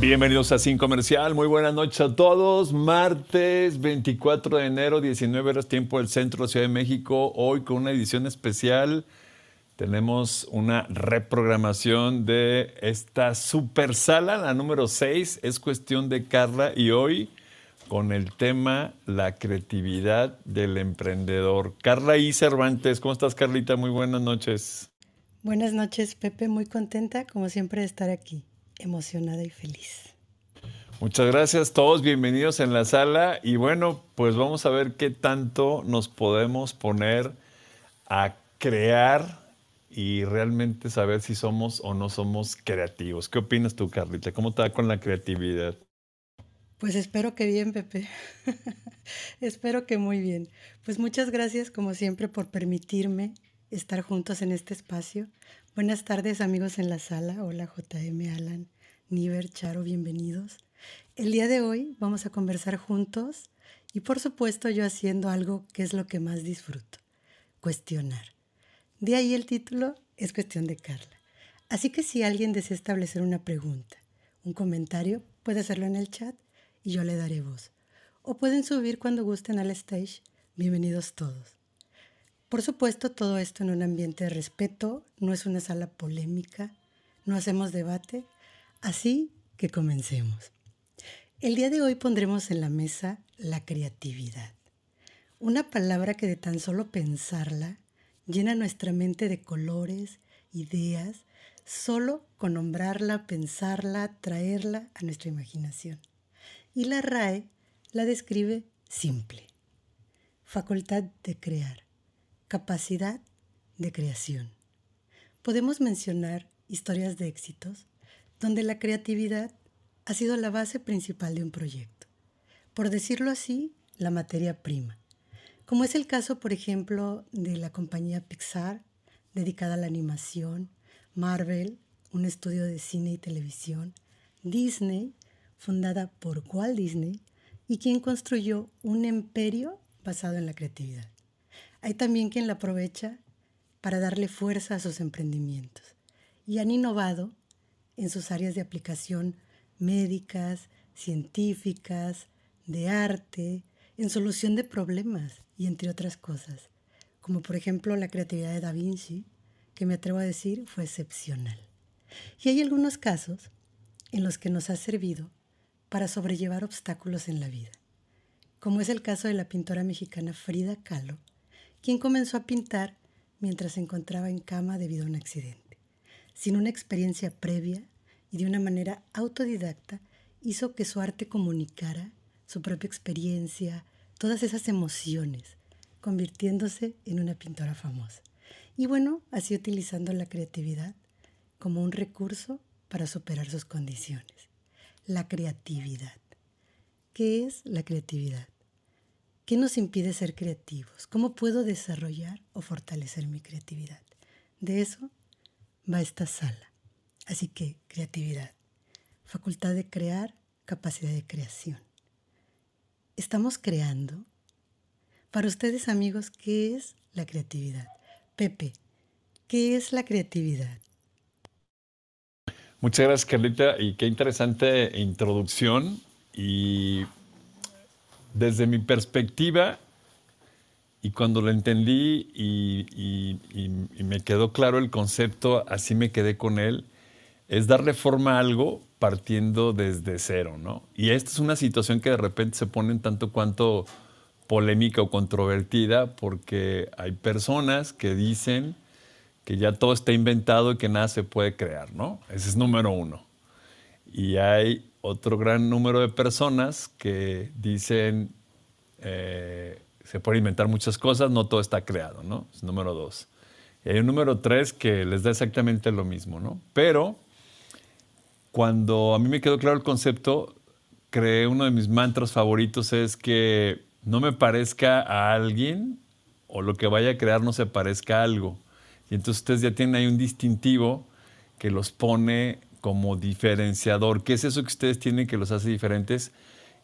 Bienvenidos a Sin Comercial, muy buenas noches a todos. Martes 24 de enero, 19 horas tiempo del Centro de Ciudad de México, hoy con una edición especial tenemos una reprogramación de esta super sala, la número 6, es cuestión de Carla y hoy con el tema la creatividad del emprendedor. Carla y Cervantes, ¿cómo estás Carlita? Muy buenas noches. Buenas noches Pepe, muy contenta como siempre de estar aquí, emocionada y feliz. Muchas gracias, a todos bienvenidos en la sala y bueno, pues vamos a ver qué tanto nos podemos poner a crear y realmente saber si somos o no somos creativos. ¿Qué opinas tú, Carlita? ¿Cómo te con la creatividad? Pues espero que bien, Pepe. espero que muy bien. Pues muchas gracias, como siempre, por permitirme estar juntos en este espacio. Buenas tardes, amigos en la sala. Hola, JM, Alan, Niver, Charo, bienvenidos. El día de hoy vamos a conversar juntos y, por supuesto, yo haciendo algo que es lo que más disfruto, cuestionar. De ahí el título es cuestión de Carla. Así que si alguien desea establecer una pregunta, un comentario, puede hacerlo en el chat y yo le daré voz. O pueden subir cuando gusten al stage. Bienvenidos todos. Por supuesto, todo esto en un ambiente de respeto, no es una sala polémica, no hacemos debate, así que comencemos. El día de hoy pondremos en la mesa la creatividad, una palabra que de tan solo pensarla llena nuestra mente de colores, ideas, solo con nombrarla, pensarla, traerla a nuestra imaginación. Y la RAE la describe simple. Facultad de crear, capacidad de creación. Podemos mencionar historias de éxitos donde la creatividad ha sido la base principal de un proyecto. Por decirlo así, la materia prima como es el caso, por ejemplo, de la compañía Pixar, dedicada a la animación, Marvel, un estudio de cine y televisión, Disney, fundada por Walt Disney, y quien construyó un imperio basado en la creatividad. Hay también quien la aprovecha para darle fuerza a sus emprendimientos y han innovado en sus áreas de aplicación médicas, científicas, de arte, en solución de problemas y entre otras cosas, como por ejemplo la creatividad de Da Vinci, que me atrevo a decir fue excepcional. Y hay algunos casos en los que nos ha servido para sobrellevar obstáculos en la vida, como es el caso de la pintora mexicana Frida Kahlo, quien comenzó a pintar mientras se encontraba en cama debido a un accidente. Sin una experiencia previa y de una manera autodidacta, hizo que su arte comunicara su propia experiencia, todas esas emociones, convirtiéndose en una pintora famosa. Y bueno, así utilizando la creatividad como un recurso para superar sus condiciones. La creatividad. ¿Qué es la creatividad? ¿Qué nos impide ser creativos? ¿Cómo puedo desarrollar o fortalecer mi creatividad? De eso va esta sala. Así que creatividad, facultad de crear, capacidad de creación estamos creando? Para ustedes amigos, ¿qué es la creatividad? Pepe, ¿qué es la creatividad? Muchas gracias, Carlita, y qué interesante introducción. Y desde mi perspectiva, y cuando lo entendí y, me quedó claro el concepto, así me quedé con él, es darle forma a algo partiendo desde cero, ¿no? Y esta es una situación que de repente se pone en tanto cuanto polémica o controvertida porque hay personas que dicen que ya todo está inventado y que nada se puede crear, ¿no? Ese es número uno. Y hay otro gran número de personas que dicen eh, se puede inventar muchas cosas, no todo está creado, ¿no? Es número dos. Y hay un número tres que les da exactamente lo mismo, ¿no? Pero cuando a mí me quedó claro el concepto, creé uno de mis mantras favoritos es que no me parezca a alguien o lo que vaya a crear no se parezca a algo. Y entonces ustedes ya tienen ahí un distintivo que los pone como diferenciador. ¿Qué es eso que ustedes tienen que los hace diferentes?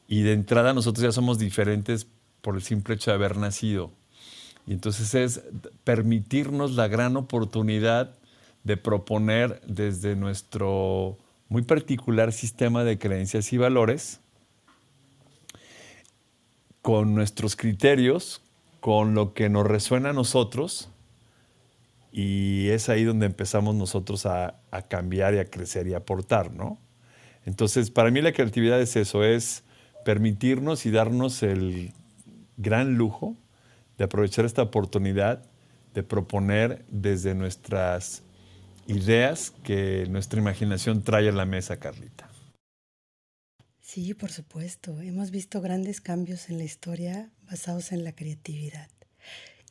Y de entrada nosotros ya somos diferentes por el simple hecho de haber nacido. Y entonces es permitirnos la gran oportunidad de proponer desde nuestro muy particular sistema de creencias y valores con nuestros criterios, con lo que nos resuena a nosotros y es ahí donde empezamos nosotros a, cambiar y a crecer y a aportar, ¿no? Entonces, para mí la creatividad es eso, es permitirnos y darnos el gran lujo de aprovechar esta oportunidad de proponer desde nuestras ideas que nuestra imaginación trae a la mesa, Carlita. Sí, por supuesto. Hemos visto grandes cambios en la historia basados en la creatividad.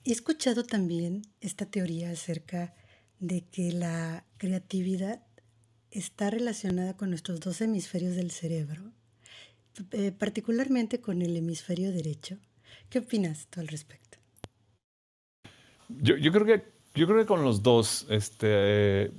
He escuchado también esta teoría acerca de que la creatividad está relacionada con nuestros dos hemisferios del cerebro, eh, particularmente con el hemisferio derecho. ¿Qué opinas tú al respecto? yo creo que yo creo que con los dos, este,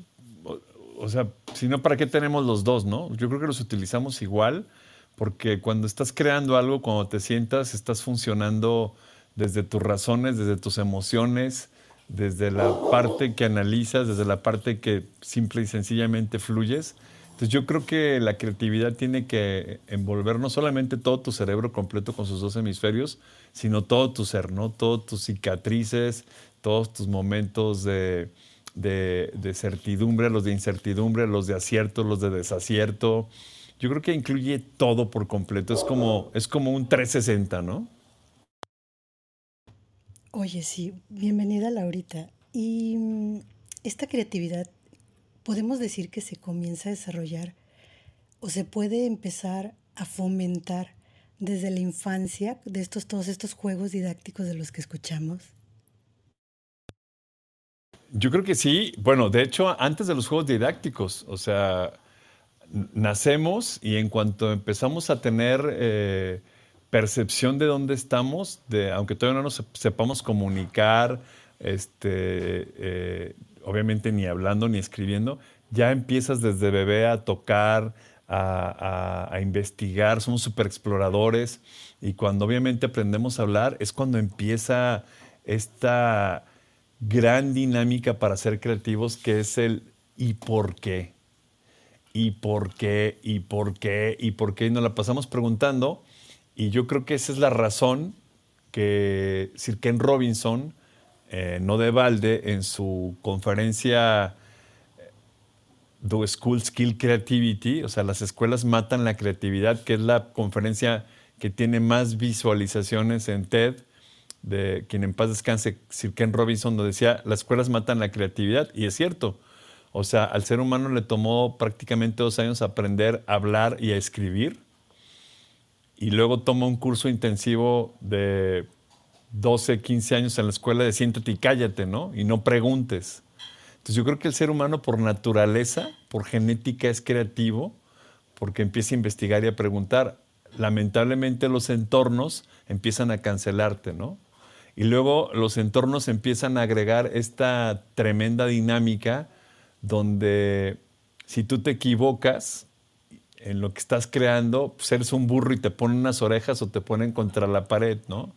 o, sea, si no, ¿para qué tenemos los dos, no? Yo creo que los utilizamos igual, porque cuando estás creando algo, cuando te sientas, estás funcionando desde tus razones, desde tus emociones, desde la parte que analizas, desde la parte que simple y sencillamente fluyes. Entonces yo creo que la creatividad tiene que envolver no solamente todo tu cerebro completo con sus dos hemisferios, sino todo tu ser, ¿no? Todas tus cicatrices, todos tus momentos de, de certidumbre, los de incertidumbre, los de acierto, los de desacierto. Yo creo que incluye todo por completo. Es como, es como un 360, ¿no? Oye, sí, bienvenida Laurita. Y mm, esta creatividad podemos decir que se comienza a desarrollar o se puede empezar a fomentar desde la infancia de estos, todos estos juegos didácticos de los que escuchamos? Yo creo que sí. Bueno, de hecho, antes de los juegos didácticos, o sea, nacemos y en cuanto empezamos a tener eh, percepción de dónde estamos, de, aunque todavía no nos sepamos comunicar, este, eh, obviamente ni hablando ni escribiendo, ya empiezas desde bebé a tocar, a, investigar, somos super exploradores y cuando obviamente aprendemos a hablar es cuando empieza esta gran dinámica para ser creativos que es el ¿y por qué? ¿Y por qué? ¿Y por qué? ¿Y por qué? Y nos la pasamos preguntando y yo creo que esa es la razón que Sir Ken Robinson eh, no de balde, en su conferencia Do eh, School Kill Creativity, o sea, las escuelas matan la creatividad, que es la conferencia que tiene más visualizaciones en TED, de quien en paz descanse, Sir Ken Robinson, donde decía, las escuelas matan la creatividad, y es cierto. O sea, al ser humano le tomó prácticamente dos años aprender a hablar y a escribir, y luego tomó un curso intensivo de 12, 15 años en la escuela de siéntate y cállate, ¿no? Y no preguntes. Entonces yo creo que el ser humano por naturaleza, por genética, es creativo porque empieza a investigar y a preguntar. Lamentablemente los entornos empiezan a cancelarte, ¿no? Y luego los entornos empiezan a agregar esta tremenda dinámica donde si tú te equivocas, en lo que estás creando, pues eres un burro y te ponen unas orejas o te ponen contra la pared, ¿no?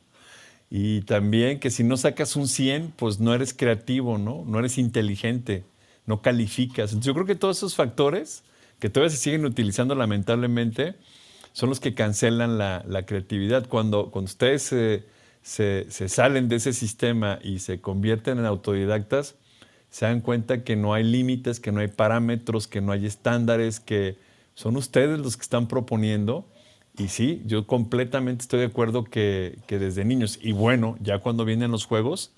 Y también que si no sacas un 100, pues no eres creativo, ¿no? No eres inteligente, no calificas. Entonces yo creo que todos esos factores que todavía se siguen utilizando lamentablemente son los que cancelan la, creatividad. Cuando, cuando ustedes se, se salen de ese sistema y se convierten en autodidactas, se dan cuenta que no hay límites, que no hay parámetros, que no hay estándares, que son ustedes los que están proponiendo y sí, yo completamente estoy de acuerdo que, desde niños, y bueno, ya cuando vienen los juegos,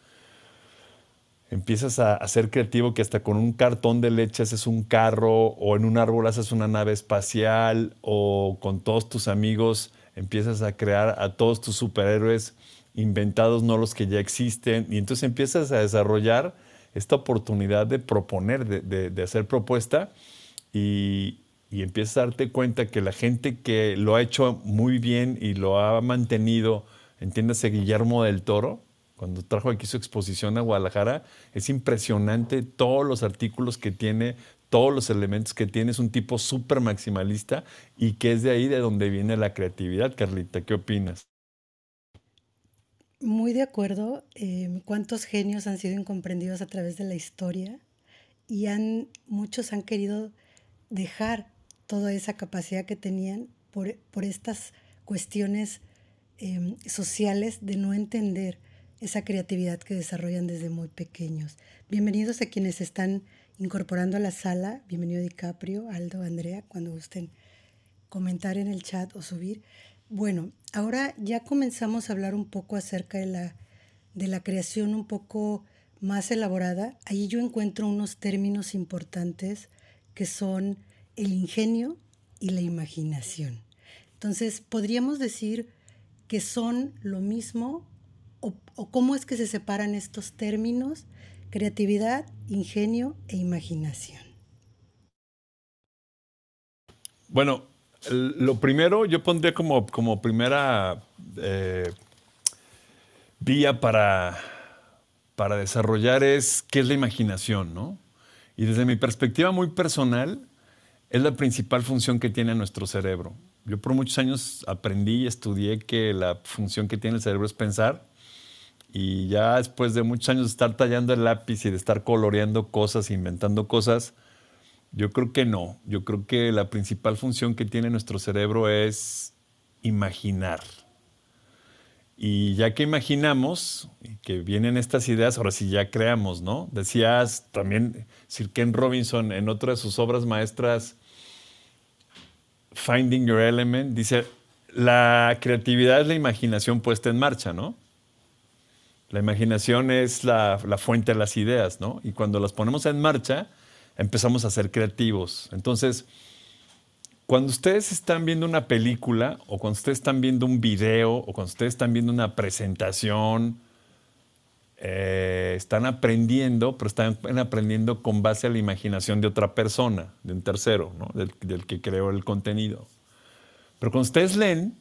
empiezas a, ser creativo que hasta con un cartón de leche haces un carro o en un árbol haces una nave espacial o con todos tus amigos empiezas a crear a todos tus superhéroes inventados, no los que ya existen. Y entonces empiezas a desarrollar esta oportunidad de proponer, de hacer propuesta y, y empiezas a darte cuenta que la gente que lo ha hecho muy bien y lo ha mantenido, entiéndase Guillermo del Toro, cuando trajo aquí su exposición a Guadalajara, es impresionante todos los artículos que tiene, todos los elementos que tiene, es un tipo súper maximalista y que es de ahí de donde viene la creatividad. Carlita, ¿qué opinas? Muy de acuerdo. Em, ¿Cuántos genios han sido incomprendidos a través de la historia? Y han, muchos han querido dejar toda esa capacidad que tenían por, estas cuestiones em, sociales de no entender esa creatividad que desarrollan desde muy pequeños. Bienvenidos a quienes están incorporando a la sala. Bienvenido DiCaprio, Aldo, Andrea, cuando gusten comentar en el chat o subir. Bueno, ahora ya comenzamos a hablar un poco acerca de la, de la creación un poco más elaborada. Ahí yo encuentro unos términos importantes que son el ingenio y la imaginación. Entonces, podríamos decir que son lo mismo o, cómo es que se separan estos términos, creatividad, ingenio e imaginación. Bueno, lo primero yo pondría como, como primera eh, vía para, para desarrollar es qué es la imaginación, ¿no? Y desde mi perspectiva muy personal, es la principal función que tiene nuestro cerebro. Yo por muchos años aprendí y estudié que la función que tiene el cerebro es pensar y ya después de muchos años de estar tallando el lápiz y de estar coloreando cosas, inventando cosas, yo creo que no. Yo creo que la principal función que tiene nuestro cerebro es imaginar. Y ya que imaginamos que vienen estas ideas, ahora sí ya creamos, ¿no? Decías también Sir Ken Robinson en otra de sus obras maestras, Finding Your Element, dice, la creatividad es la imaginación puesta en marcha, ¿no? La imaginación es la, la, fuente de las ideas, ¿no? Y cuando las ponemos en marcha, empezamos a ser creativos. Entonces, cuando ustedes están viendo una película, o cuando ustedes están viendo un video, o cuando ustedes están viendo una presentación, eh, están aprendiendo, pero están aprendiendo con base a la imaginación de otra persona, de un tercero, del, que creó el contenido. Pero cuando ustedes leen,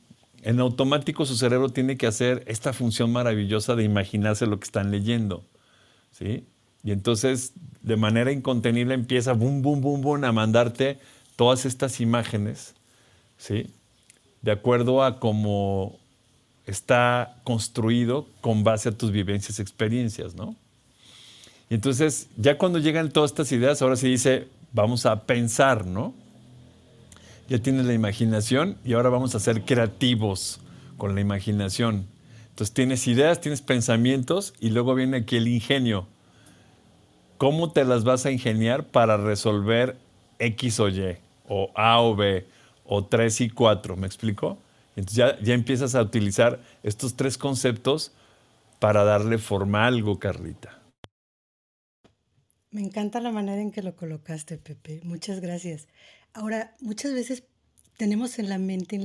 en automático su cerebro tiene que hacer esta función maravillosa de imaginarse lo que están leyendo. ¿sí? Y entonces, de manera incontenible, empieza boom, boom, boom, boom a mandarte todas estas imágenes, ¿sí? de acuerdo a cómo está construido con base a tus vivencias, experiencias, ¿no? Y entonces, ya cuando llegan todas estas ideas, ahora se dice, vamos a pensar, ¿no? Ya tienes la imaginación y ahora vamos a ser creativos con la imaginación. Entonces tienes ideas, tienes pensamientos y luego viene aquí el ingenio. ¿Cómo te las vas a ingeniar para resolver X o Y, o A o B, o 3 y 4? ¿Me explico? Entonces ya, empiezas a utilizar estos tres conceptos para darle forma a algo, Carlita. Me encanta la manera en que lo colocaste, Pepe. Muchas gracias. Ahora, muchas veces tenemos en la mente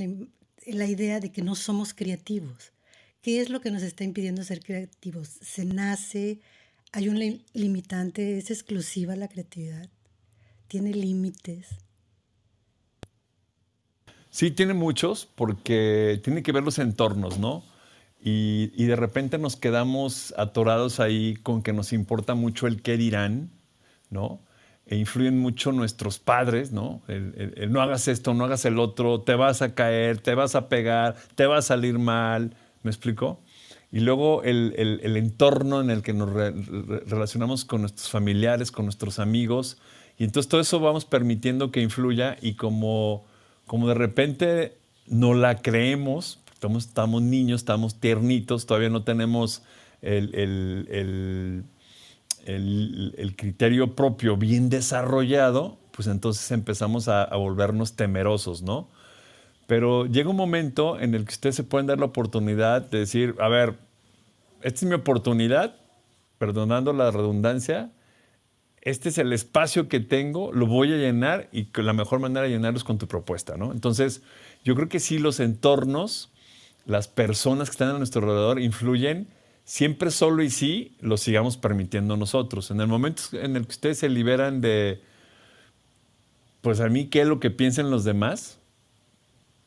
la, idea de que no somos creativos. ¿Qué es lo que nos está impidiendo ser creativos? ¿Se nace? ¿Hay un limitante? ¿Es exclusiva la creatividad? ¿Tiene límites? Sí, tiene muchos porque tiene que ver los entornos, ¿no? Y, de repente nos quedamos atorados ahí con que nos importa mucho el qué dirán, ¿no? E influyen mucho nuestros padres, ¿no? no hagas esto, no hagas el otro, te vas a caer, te vas a pegar, te va a salir mal, ¿me explico? Y luego el, entorno en el que nos relacionamos con nuestros familiares, con nuestros amigos, y entonces todo eso vamos permitiendo que influya y como como de repente no la creemos, estamos, niños, estamos tiernitos, todavía no tenemos el, criterio propio bien desarrollado, pues entonces empezamos a, a volvernos temerosos, ¿no? Pero llega un momento en el que ustedes se pueden dar la oportunidad de decir, a ver, esta es mi oportunidad, perdonando la redundancia, este es el espacio que tengo, lo voy a llenar y la mejor manera de llenarlo es con tu propuesta, ¿no? Entonces, yo creo que sí los entornos, las personas que están a nuestro alrededor influyen siempre solo y sí lo sigamos permitiendo nosotros. En el momento en el que ustedes se liberan de, pues a mí qué es lo que piensen los demás,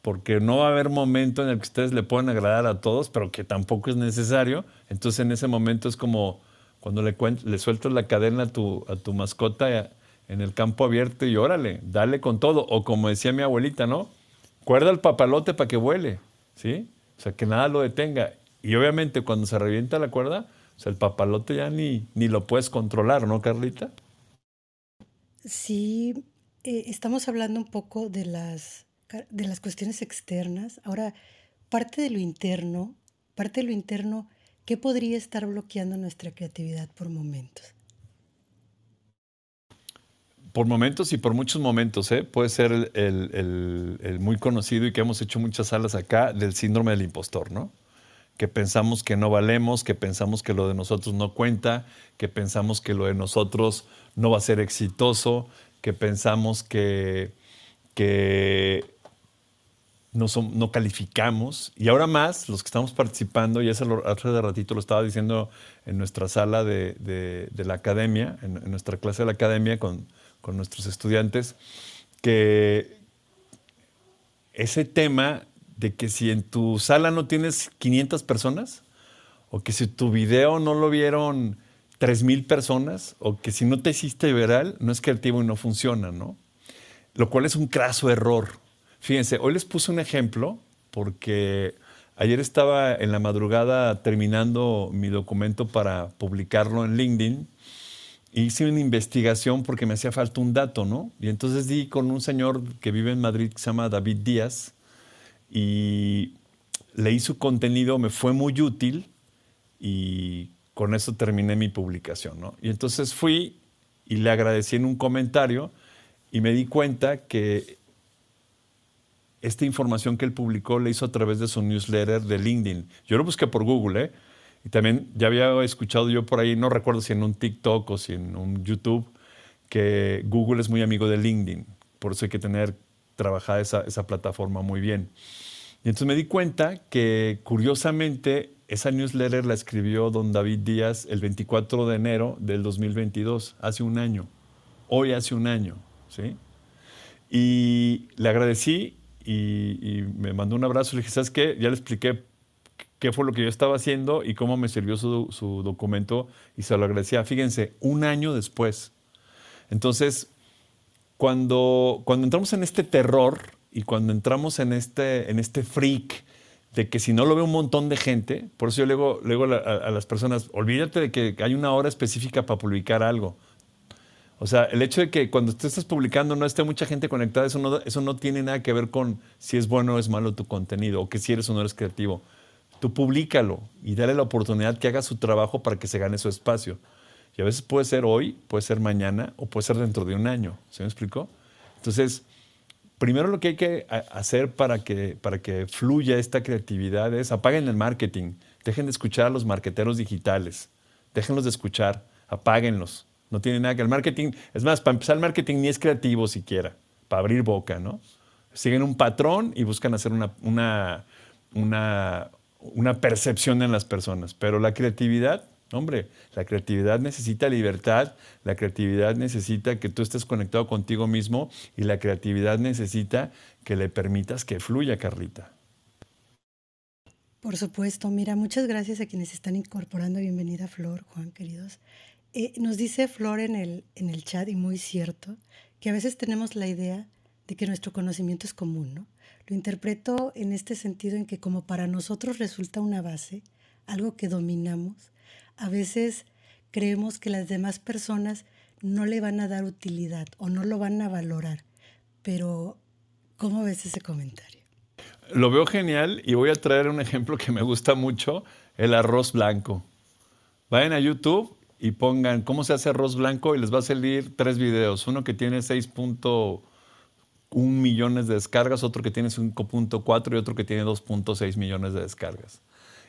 porque no va a haber momento en el que ustedes le puedan agradar a todos, pero que tampoco es necesario. Entonces en ese momento es como cuando le, sueltas la cadena a tu, a tu mascota eh, en el campo abierto y órale, dale con todo. O como decía mi abuelita, ¿no? Cuerda el papalote para que vuele, ¿sí? O sea, que nada lo detenga. Y obviamente cuando se revienta la cuerda, o sea, el papalote ya ni, ni lo puedes controlar, ¿no, Carlita? Sí, eh, estamos hablando un poco de las, de las cuestiones externas. Ahora, parte de lo interno, parte de lo interno ¿Qué podría estar bloqueando nuestra creatividad por momentos? Por momentos y por muchos momentos, ¿eh? puede ser el, muy conocido y que hemos hecho muchas salas acá del síndrome del impostor, ¿no? Que pensamos que no valemos, que pensamos que lo de nosotros no cuenta, que pensamos que lo de nosotros no va a ser exitoso, que pensamos que, que no, calificamos. Y ahora más, los que estamos participando, y hace, de ratito lo estaba diciendo en nuestra sala de, la academia, en, nuestra clase de la academia con, nuestros estudiantes, que ese tema de que si en tu sala no tienes 500 personas, o que si tu video no lo vieron 3.000 personas, o que si no te hiciste viral, no es creativo y no funciona, ¿no? Lo cual es un craso error. Fíjense, hoy les puse un ejemplo porque ayer estaba en la madrugada terminando mi documento para publicarlo en LinkedIn. y hice una investigación porque me hacía falta un dato, ¿no? Y entonces di con un señor que vive en Madrid que se llama David Díaz y leí su contenido, me fue muy útil y con eso terminé mi publicación, ¿no? Y entonces fui y le agradecí en un comentario y me di cuenta que esta información que él publicó le hizo a través de su newsletter de LinkedIn. Yo lo busqué por Google, ¿eh? Y también ya había escuchado yo por ahí, no recuerdo si en un TikTok o si en un YouTube, que Google es muy amigo de LinkedIn. Por eso hay que tener trabajada esa, esa plataforma muy bien. Y entonces me di cuenta que curiosamente esa newsletter la escribió don David Díaz el 24 de enero del 2022, hace un año. Hoy hace un año, ¿sí? Y le agradecí y, me mandó un abrazo. Le dije, ¿sabes qué? Ya le expliqué qué fue lo que yo estaba haciendo y cómo me sirvió su, documento y se lo agradecía. Fíjense, un año después. Entonces, cuando, entramos en este terror y cuando entramos este, en este, freak, de que si no lo ve un montón de gente, por eso yo le digo, a, las personas, olvídate de que hay una hora específica para publicar algo. O sea, el hecho de que cuando tú estás publicando no esté mucha gente conectada, eso no, eso no tiene nada que ver con si es bueno o es malo tu contenido, o que si eres o no eres creativo. Tú públicalo y dale la oportunidad que haga su trabajo para que se gane su espacio. Y a veces puede ser hoy, puede ser mañana o puede ser dentro de un año. ¿Se me explicó? Entonces, primero lo que hay que hacer para que, para que fluya esta creatividad es apaguen el marketing, dejen de escuchar a los marqueteros digitales, déjenlos de escuchar, apáguenlos. No tiene nada que el marketing. Es más, para empezar, el marketing ni es creativo siquiera, para abrir boca, ¿no? Siguen un patrón y buscan hacer una, una, una, percepción en las personas. Pero la creatividad, hombre, la creatividad necesita libertad, la creatividad necesita que tú estés conectado contigo mismo y la creatividad necesita que le permitas que fluya, Carlita. Por supuesto, mira, muchas gracias a quienes están incorporando. Bienvenida, Flor, Juan, queridos. Eh, nos dice Flor en el, en el chat, y muy cierto, que a veces tenemos la idea de que nuestro conocimiento es común, Lo interpreto en este sentido en que como para nosotros resulta una base, algo que dominamos, a veces creemos que las demás personas no le van a dar utilidad o no lo van a valorar. Pero, ¿cómo ves ese comentario? Lo veo genial y voy a traer un ejemplo que me gusta mucho, el arroz blanco. Vayan a YouTube y pongan cómo se hace arroz blanco y les va a salir tres videos. Uno que tiene 6.1 millones de descargas, otro que tiene 5.4 y otro que tiene 2.6 millones de descargas.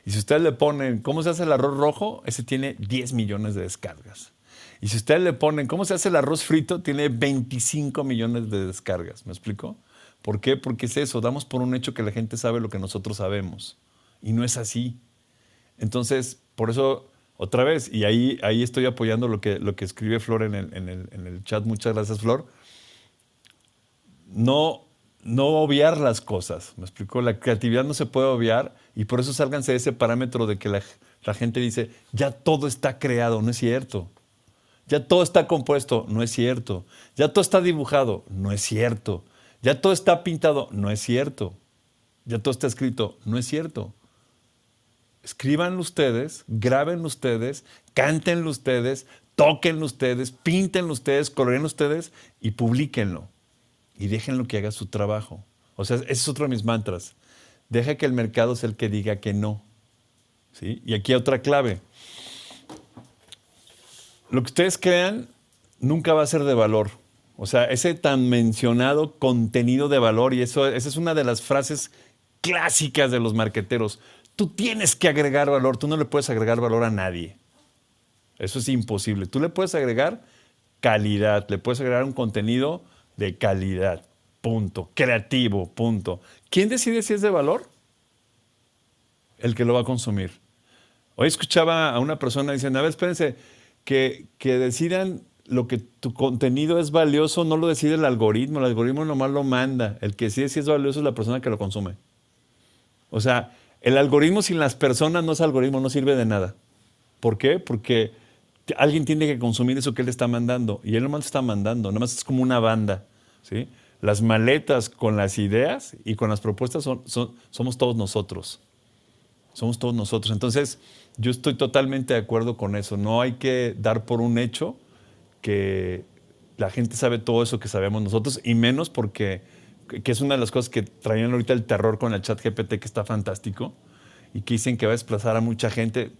Y si ustedes le ponen cómo se hace el arroz rojo, ese tiene 10 millones de descargas. Y si ustedes le ponen cómo se hace el arroz frito, tiene 25 millones de descargas. ¿Me explico? ¿Por qué? Porque es eso, damos por un hecho que la gente sabe lo que nosotros sabemos. Y no es así. Entonces, por eso otra vez. Y ahí, ahí estoy apoyando lo que, lo que escribe Flor en el, chat. Muchas gracias, Flor. No, no obviar las cosas, me explicó. La creatividad no se puede obviar y por eso sálganse de ese parámetro de que la gente dice, ya todo está creado, no es cierto. Ya todo está compuesto, no es cierto. Ya todo está dibujado, no es cierto. Ya todo está pintado, no es cierto. Ya todo está escrito, no es cierto escriban ustedes, graben ustedes, canten ustedes, toquen ustedes, pinten ustedes, coloren ustedes y publiquenlo. Y déjenlo que haga su trabajo. O sea, ese es otro de mis mantras. Deja que el mercado es el que diga que no. ¿Sí? Y aquí hay otra clave. Lo que ustedes crean nunca va a ser de valor. O sea, ese tan mencionado contenido de valor, y eso, esa es una de las frases clásicas de los marqueteros Tú tienes que agregar valor, tú no le puedes agregar valor a nadie. Eso es imposible. Tú le puedes agregar calidad, le puedes agregar un contenido de calidad, punto, creativo, punto. ¿Quién decide si es de valor? El que lo va a consumir. Hoy escuchaba a una persona diciendo, a ver, espérense, que, que decidan lo que tu contenido es valioso, no lo decide el algoritmo, el algoritmo nomás lo manda, el que decide si es valioso es la persona que lo consume. O sea, el algoritmo sin las personas no es algoritmo, no sirve de nada. ¿Por qué? Porque alguien tiene que consumir eso que él está mandando y él más está mandando, más es como una banda. ¿sí? Las maletas con las ideas y con las propuestas somos todos nosotros. Somos todos nosotros. Entonces, yo estoy totalmente de acuerdo con eso. No hay que dar por un hecho que la gente sabe todo eso que sabemos nosotros y menos porque que es una de las cosas que traían ahorita el terror con el chat GPT, que está fantástico, y que dicen que va a desplazar a mucha gente.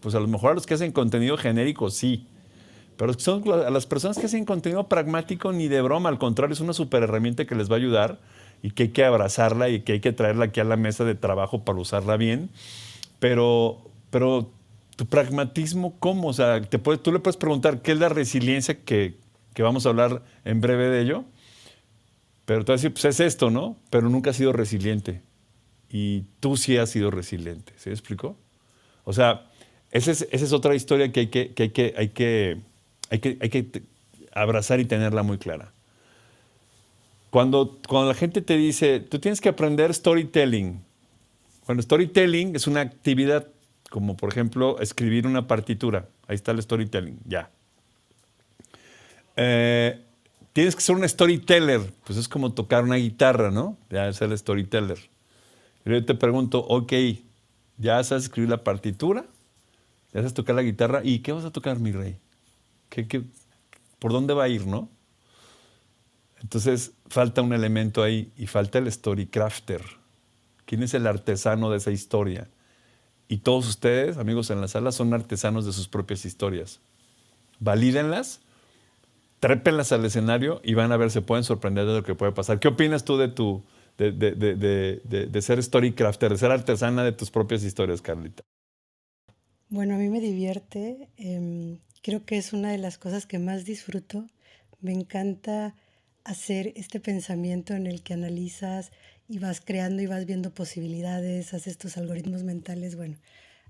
Pues a lo mejor a los que hacen contenido genérico, sí. Pero son a las personas que hacen contenido pragmático ni de broma, al contrario, es una super herramienta que les va a ayudar y que hay que abrazarla y que hay que traerla aquí a la mesa de trabajo para usarla bien. Pero, pero tu pragmatismo, ¿cómo? O sea, te puedes, tú le puedes preguntar qué es la resiliencia que, que vamos a hablar en breve de ello pero tú vas a decir, pues es esto, ¿no? Pero nunca has sido resiliente. Y tú sí has sido resiliente. ¿Se explicó? O sea, esa es, otra historia que hay que, que, hay que, hay que, hay que abrazar y tenerla muy clara. Cuando, cuando la gente te dice, tú tienes que aprender storytelling. Bueno, storytelling es una actividad como, por ejemplo, escribir una partitura. Ahí está el storytelling, ya. Eh, Tienes que ser un storyteller. Pues es como tocar una guitarra, ¿no? Ya es el storyteller. Pero yo te pregunto, ok, ¿ya sabes escribir la partitura? ¿Ya sabes tocar la guitarra? ¿Y qué vas a tocar, mi rey? por dónde va a ir, no? Entonces falta un elemento ahí y falta el storycrafter. ¿Quién es el artesano de esa historia? Y todos ustedes, amigos en la sala, son artesanos de sus propias historias. Valídenlas trépenlas al escenario y van a ver, se pueden sorprender de lo que puede pasar. ¿Qué opinas tú de tu, de, de, de, de ser storycrafter, de ser artesana de tus propias historias, Carlita? Bueno, a mí me divierte. Em, creo que es una de las cosas que más disfruto. Me encanta hacer este pensamiento en el que analizas y vas creando y vas viendo posibilidades, haces tus algoritmos mentales. Bueno,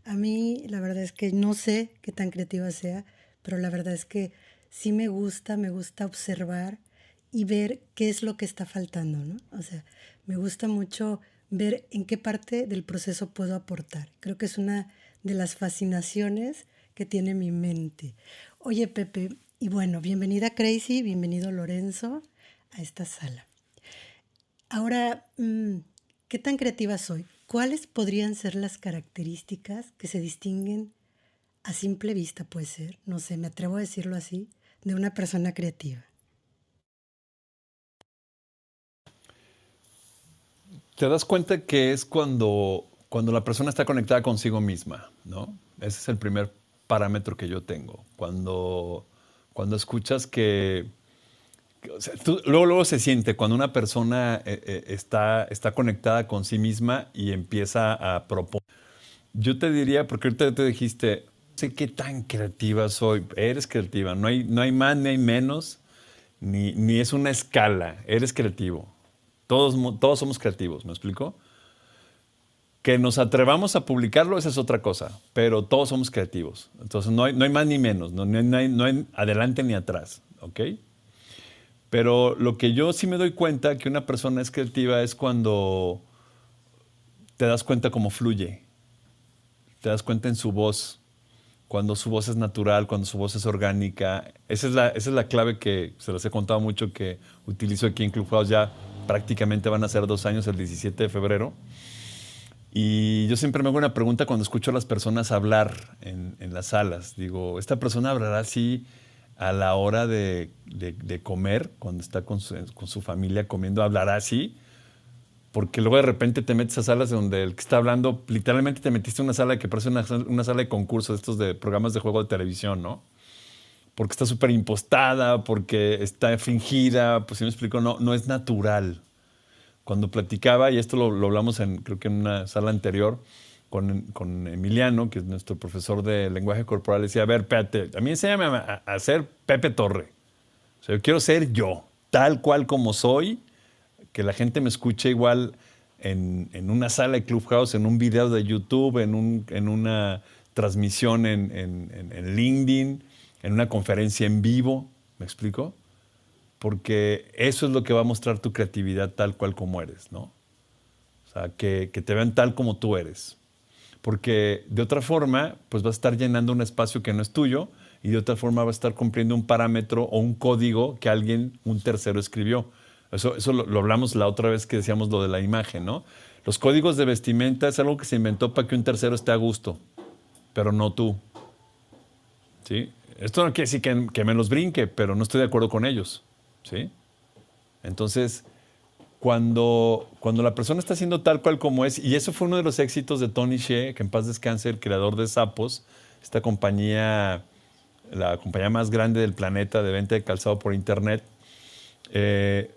a mí la verdad es que no sé qué tan creativa sea, pero la verdad es que sí me gusta, me gusta observar y ver qué es lo que está faltando, ¿no? O sea, me gusta mucho ver en qué parte del proceso puedo aportar. Creo que es una de las fascinaciones que tiene mi mente. Oye, Pepe, y bueno, bienvenida Crazy, bienvenido Lorenzo a esta sala. Ahora, mm, ¿qué tan creativa soy? ¿Cuáles podrían ser las características que se distinguen a simple vista, puede ser? No sé, me atrevo a decirlo así, de una persona creativa? Te das cuenta que es cuando, cuando la persona está conectada consigo misma, ¿no? Ese es el primer parámetro que yo tengo. Cuando, cuando escuchas que... luego, luego se siente cuando una persona eh, eh, está, está conectada con sí misma y empieza a proponer. Yo te diría, porque ahorita te dijiste, sé qué tan creativa soy. Eres creativa, no hay, no hay más ni hay menos, ni, ni es una escala, eres creativo. Todos, todos somos creativos, ¿me explico? Que nos atrevamos a publicarlo, esa es otra cosa, pero todos somos creativos. Entonces no hay, no hay más ni menos, no, no, hay, no hay adelante ni atrás, ¿ok? Pero lo que yo sí me doy cuenta que una persona es creativa es cuando te das cuenta cómo fluye, te das cuenta en su voz, cuando su voz es natural, cuando su voz es orgánica. Esa es la, esa es la clave que se las he contado mucho que utilizo aquí en Clubhouse. Ya prácticamente van a ser dos años el 17 de febrero. Y yo siempre me hago una pregunta cuando escucho a las personas hablar en, las salas. Digo, ¿esta persona hablará así a la hora de, de, de comer, cuando está con su, con su familia comiendo, hablará así? porque luego de repente te metes a salas donde el que está hablando, literalmente te metiste a una sala que parece una, sala de concursos, estos de programas de juego de televisión, ¿no? Porque está súper impostada, porque está fingida, pues si me explico, no, no es natural. Cuando platicaba, y esto lo, hablamos en, creo que en una sala anterior, con, Emiliano, que es nuestro profesor de lenguaje corporal, decía, a ver, espérate, a mí enséñame a, a ser Pepe Torre. O sea, yo quiero ser yo, tal cual como soy, que la gente me escuche igual en, una sala de Clubhouse, en un video de YouTube, en, un, en una transmisión en, LinkedIn, en una conferencia en vivo. ¿Me explico? Porque eso es lo que va a mostrar tu creatividad tal cual como eres, ¿no? O sea, que, te vean tal como tú eres. Porque de otra forma, pues va a estar llenando un espacio que no es tuyo y de otra forma va a estar cumpliendo un parámetro o un código que alguien, un tercero, escribió. Eso, eso lo, hablamos la otra vez que decíamos lo de la imagen, ¿no? Los códigos de vestimenta es algo que se inventó para que un tercero esté a gusto, pero no tú. ¿Sí? Esto no quiere decir que, que me los brinque, pero no estoy de acuerdo con ellos. ¿Sí? Entonces, cuando, cuando la persona está siendo tal cual como es, y eso fue uno de los éxitos de Tony Shea, que en paz descanse, el creador de Sapos, esta compañía, la compañía más grande del planeta de venta de calzado por internet, eh,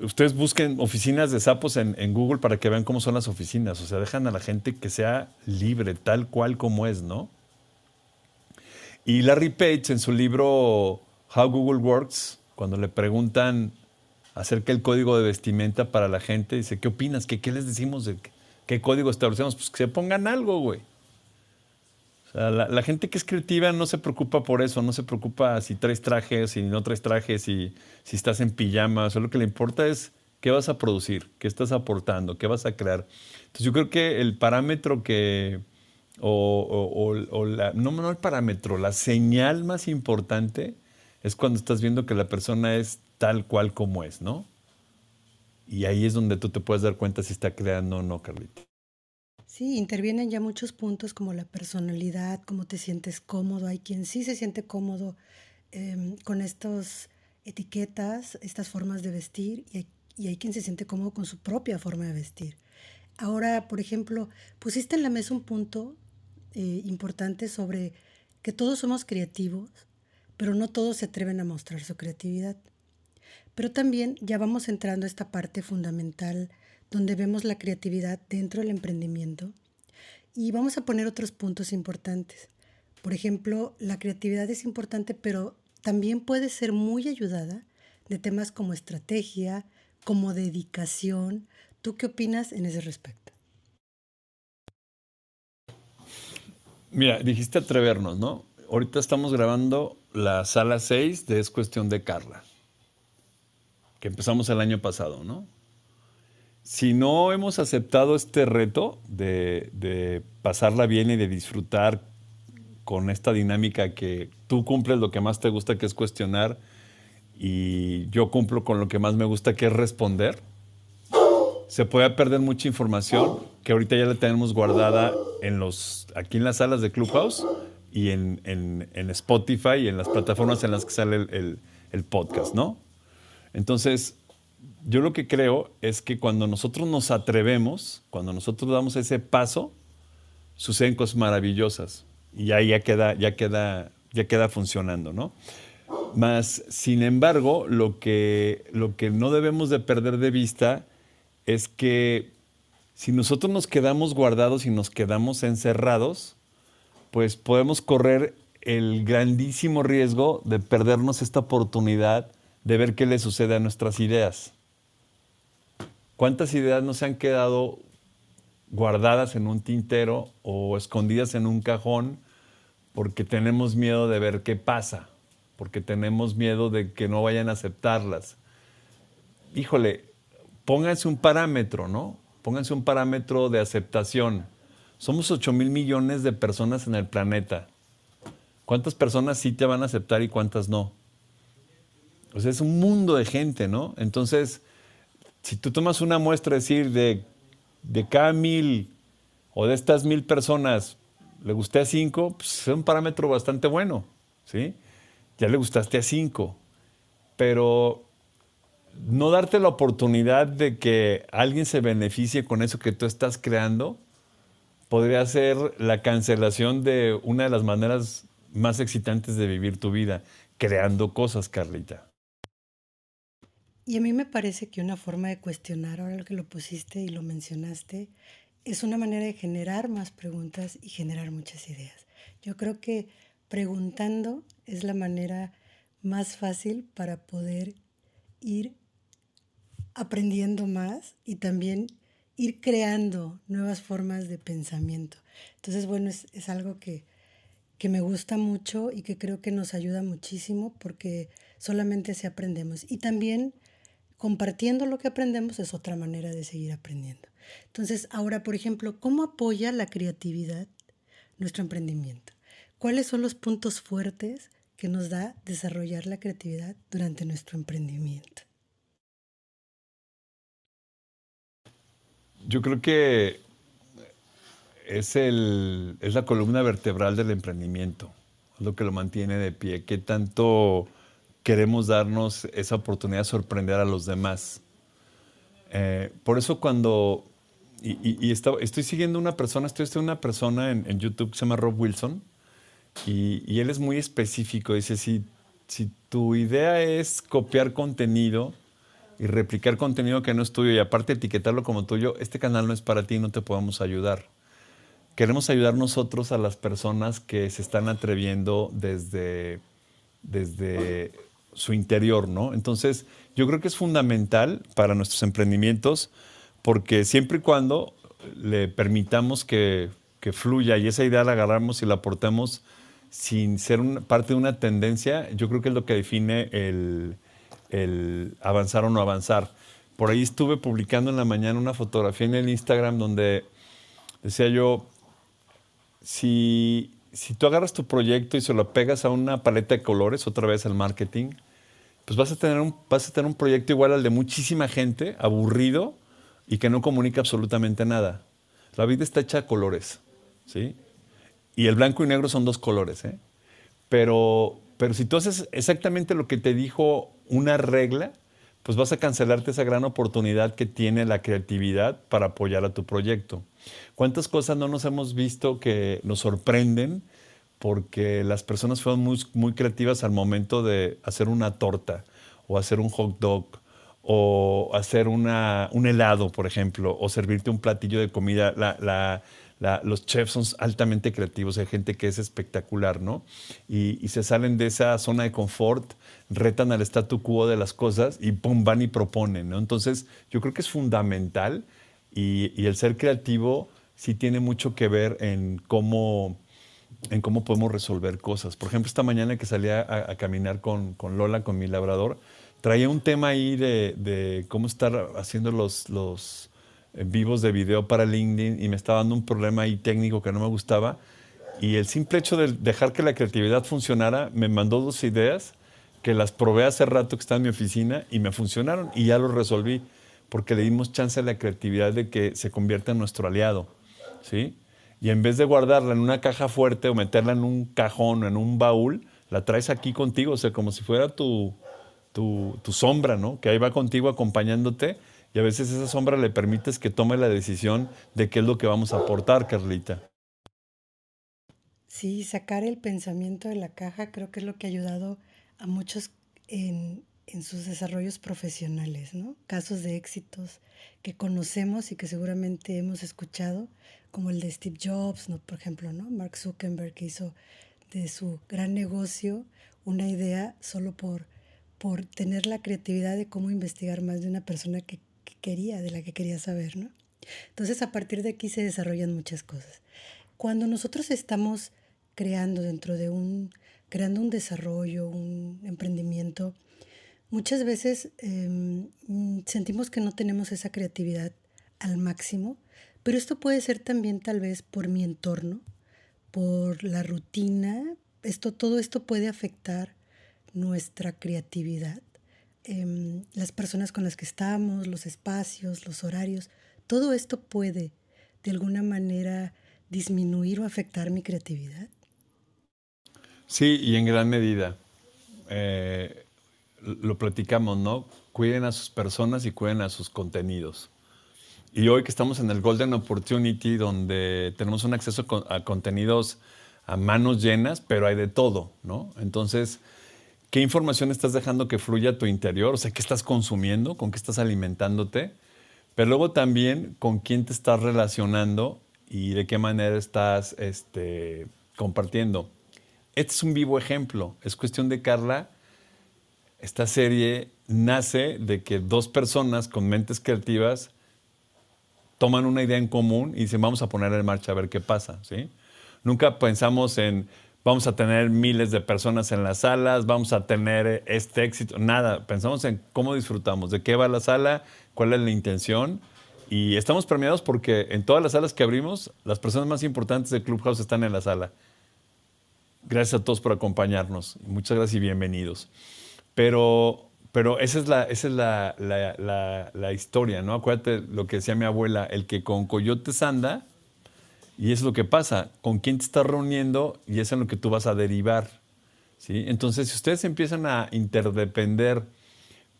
ustedes busquen oficinas de sapos en, Google para que vean cómo son las oficinas. O sea, dejan a la gente que sea libre, tal cual como es, ¿no? Y Larry Page, en su libro How Google Works, cuando le preguntan acerca del código de vestimenta para la gente, dice, ¿qué opinas? ¿Qué, qué les decimos? ¿Qué código establecemos? Pues que se pongan algo, güey. La, gente que es creativa no se preocupa por eso, no se preocupa si traes trajes, si no traes trajes, si, si estás en pijama. Solo lo que le importa es qué vas a producir, qué estás aportando, qué vas a crear. Entonces yo creo que el parámetro que, o, la, no, no el parámetro, la señal más importante es cuando estás viendo que la persona es tal cual como es, ¿no? Y ahí es donde tú te puedes dar cuenta si está creando o no, Carlita. Sí, intervienen ya muchos puntos como la personalidad, cómo te sientes cómodo. Hay quien sí se siente cómodo em, con estas etiquetas, estas formas de vestir, y hay, quien se siente cómodo con su propia forma de vestir. Ahora, por ejemplo, pusiste en la mesa un punto eh, importante sobre que todos somos creativos, pero no todos se atreven a mostrar su creatividad. Pero también ya vamos entrando a esta parte fundamental donde vemos la creatividad dentro del emprendimiento. Y vamos a poner otros puntos importantes. Por ejemplo, la creatividad es importante, pero también puede ser muy ayudada de temas como estrategia, como dedicación. ¿Tú qué opinas en ese respecto? Mira, dijiste atrevernos, ¿no? Ahorita estamos grabando la sala 6 de Es Cuestión de Carla, que empezamos el año pasado, ¿no? si no hemos aceptado este reto de, pasarla bien y de disfrutar con esta dinámica que tú cumples lo que más te gusta, que es cuestionar, y yo cumplo con lo que más me gusta, que es responder, se puede perder mucha información que ahorita ya la tenemos guardada aquí en las salas de Clubhouse y en, Spotify y en las plataformas en las que sale el, el podcast, ¿no? Entonces, yo lo que creo es que cuando nosotros nos atrevemos, cuando nosotros damos ese paso, suceden cosas maravillosas y ahí ya, queda, ya, queda, ya queda funcionando, ¿no? sin embargo, lo que, lo que no debemos de perder de vista es que si nosotros nos quedamos guardados y nos quedamos encerrados, pues podemos correr el grandísimo riesgo de perdernos esta oportunidad de ver qué le sucede a nuestras ideas. ¿Cuántas ideas no se han quedado guardadas en un tintero o escondidas en un cajón porque tenemos miedo de ver qué pasa, porque tenemos miedo de que no vayan a aceptarlas? Híjole, pónganse un parámetro, ¿no? Pónganse un parámetro de aceptación. Somos 8 mil millones de personas en el planeta. ¿Cuántas personas sí te van a aceptar y cuántas no? O sea, es un mundo de gente, ¿no? Entonces, si tú tomas una muestra, decir, de, de cada mil o de estas mil personas le gusté a cinco, pues, es un parámetro bastante bueno, ¿sí? Ya le gustaste a cinco, pero no darte la oportunidad de que alguien se beneficie con eso que tú estás creando podría ser la cancelación de una de las maneras más excitantes de vivir tu vida, creando cosas, Carlita. Y a mí me parece que una forma de cuestionar, ahora que lo pusiste y lo mencionaste, es una manera de generar más preguntas y generar muchas ideas. Yo creo que preguntando es la manera más fácil para poder ir aprendiendo más y también ir creando nuevas formas de pensamiento. Entonces, bueno, es, algo que, que me gusta mucho y que creo que nos ayuda muchísimo porque solamente se aprendemos. Y también compartiendo lo que aprendemos es otra manera de seguir aprendiendo. Entonces, ahora, por ejemplo, ¿cómo apoya la creatividad nuestro emprendimiento? ¿Cuáles son los puntos fuertes que nos da desarrollar la creatividad durante nuestro emprendimiento? Yo creo que es, es la columna vertebral del emprendimiento, lo que lo mantiene de pie. ¿Qué tanto queremos darnos esa oportunidad de sorprender a los demás. Eh, por eso cuando, y, y, estoy siguiendo una persona, estoy siguiendo una persona en, YouTube que se llama Rob Wilson, y, y, él es muy específico, dice, si, si tu idea es copiar contenido y replicar contenido que no es tuyo y aparte etiquetarlo como tuyo, este canal no es para ti, no te podemos ayudar. Queremos ayudar nosotros a las personas que se están atreviendo desde, desde su interior, ¿no? Entonces, yo creo que es fundamental para nuestros emprendimientos porque siempre y cuando le permitamos que, fluya y esa idea la agarramos y la aportamos sin ser parte de una tendencia, yo creo que es lo que define el, el avanzar o no avanzar. Por ahí estuve publicando en la mañana una fotografía en el Instagram donde decía yo, si si tú agarras tu proyecto y se lo pegas a una paleta de colores, otra vez al marketing, pues vas a tener un, vas a tener un proyecto igual al de muchísima gente, aburrido y que no comunica absolutamente nada. La vida está hecha de colores, ¿sí? Y el blanco y negro son dos colores, ¿eh? Pero, pero si tú haces exactamente lo que te dijo una regla, pues vas a cancelarte esa gran oportunidad que tiene la creatividad para apoyar a tu proyecto. ¿Cuántas cosas no nos hemos visto que nos sorprenden porque las personas fueron muy, creativas al momento de hacer una torta o hacer un hot dog o hacer una, un helado, por ejemplo, o servirte un platillo de comida? los chefs son altamente creativos, hay gente que es espectacular, ¿no? y se salen de esa zona de confort retan al statu quo de las cosas y pum, van y proponen. ¿no? Entonces, yo creo que es fundamental y, el ser creativo sí tiene mucho que ver en cómo, en cómo podemos resolver cosas. Por ejemplo, esta mañana que salía a, caminar con, con, Lola, con mi labrador, traía un tema ahí de, de cómo estar haciendo los, los eh, vivos de video para LinkedIn y me estaba dando un problema ahí técnico que no me gustaba. Y el simple hecho de dejar que la creatividad funcionara me mandó dos ideas que las probé hace rato que estaba en mi oficina y me funcionaron y ya lo resolví porque le dimos chance a la creatividad de que se convierta en nuestro aliado, ¿sí? Y en vez de guardarla en una caja fuerte o meterla en un cajón o en un baúl, la traes aquí contigo, o sea, como si fuera tu, tu, sombra, ¿no? Que ahí va contigo acompañándote y a veces esa sombra le permites que tome la decisión de qué es lo que vamos a aportar, Carlita. Sí, sacar el pensamiento de la caja creo que es lo que ha ayudado a muchos en, sus desarrollos profesionales, ¿no? Casos de éxitos que conocemos y que seguramente hemos escuchado, como el de Steve Jobs, ¿no? por ejemplo, ¿no? Mark Zuckerberg que hizo de su gran negocio una idea solo por, por tener la creatividad de cómo investigar más de una persona que, que quería, de la que quería saber, ¿no? Entonces, a partir de aquí se desarrollan muchas cosas. Cuando nosotros estamos creando dentro de un creando un desarrollo, un emprendimiento, muchas veces em, sentimos que no tenemos esa creatividad al máximo, pero esto puede ser también tal vez por mi entorno, por la rutina, esto, todo esto puede afectar nuestra creatividad. Em, las personas con las que estamos, los espacios, los horarios, todo esto puede de alguna manera disminuir o afectar mi creatividad. Sí, y en gran medida. Eh, lo platicamos, ¿no? Cuiden a sus personas y cuiden a sus contenidos. Y hoy que estamos en el Golden Opportunity, donde tenemos un acceso a contenidos a manos llenas, pero hay de todo, ¿no? Entonces, ¿qué información estás dejando que fluya a tu interior? O sea, ¿qué estás consumiendo? ¿Con qué estás alimentándote? Pero luego también con quién te estás relacionando y de qué manera estás este, compartiendo este es un vivo ejemplo. Es cuestión de Carla. Esta serie nace de que dos personas con mentes creativas toman una idea en común y dicen, vamos a ponerla en marcha a ver qué pasa. Nunca pensamos en, vamos a tener miles de personas en las salas, vamos a tener este éxito, nada. Pensamos en cómo disfrutamos, de qué va la sala, cuál es la intención. Y estamos premiados porque en todas las salas que abrimos, las personas más importantes de Clubhouse están en la sala. Gracias a todos por acompañarnos. Muchas gracias y bienvenidos. Pero, pero esa es, la, esa es la, historia, ¿no? Acuérdate lo que decía mi abuela, el que con coyotes anda, y es lo que pasa, con quién te estás reuniendo y es en lo que tú vas a derivar. ¿sí? Entonces, si ustedes empiezan a interdepender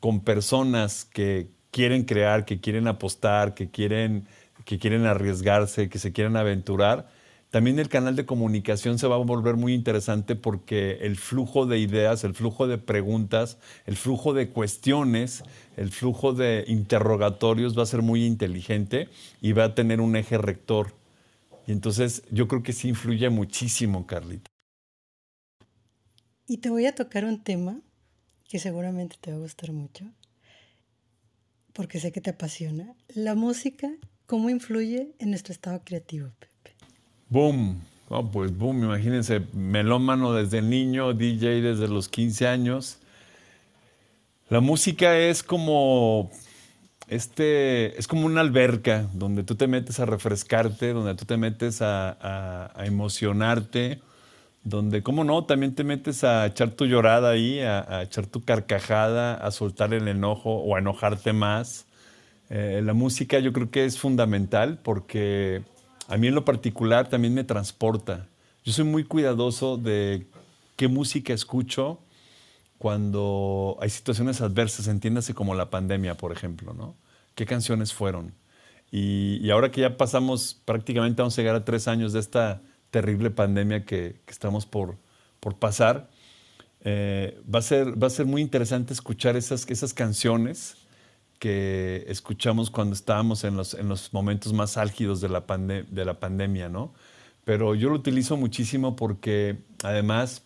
con personas que quieren crear, que quieren apostar, que quieren, que quieren arriesgarse, que se quieren aventurar, también el canal de comunicación se va a volver muy interesante porque el flujo de ideas, el flujo de preguntas, el flujo de cuestiones, el flujo de interrogatorios va a ser muy inteligente y va a tener un eje rector. Y entonces yo creo que sí influye muchísimo, Carlita. Y te voy a tocar un tema que seguramente te va a gustar mucho, porque sé que te apasiona. La música, ¿cómo influye en nuestro estado creativo? Boom. pues boom, imagínense, melómano desde niño, DJ desde los 15 años. La música es como este, es como una alberca donde tú te metes a refrescarte, donde tú te metes a, emocionarte, donde, cómo no, también te metes a echar tu llorada ahí, a, echar tu carcajada, a soltar el enojo o a enojarte más. Eh, la música yo creo que es fundamental porque a mí en lo particular también me transporta. Yo soy muy cuidadoso de qué música escucho cuando hay situaciones adversas, entiéndase como la pandemia, por ejemplo, ¿no? ¿Qué canciones fueron? Y, ahora que ya pasamos prácticamente, vamos a llegar a tres años de esta terrible pandemia que, estamos por, por pasar, eh, va, a ser, va a ser muy interesante escuchar esas, esas canciones que escuchamos cuando estábamos en los, en los momentos más álgidos de la, de la pandemia, ¿no? Pero yo lo utilizo muchísimo porque además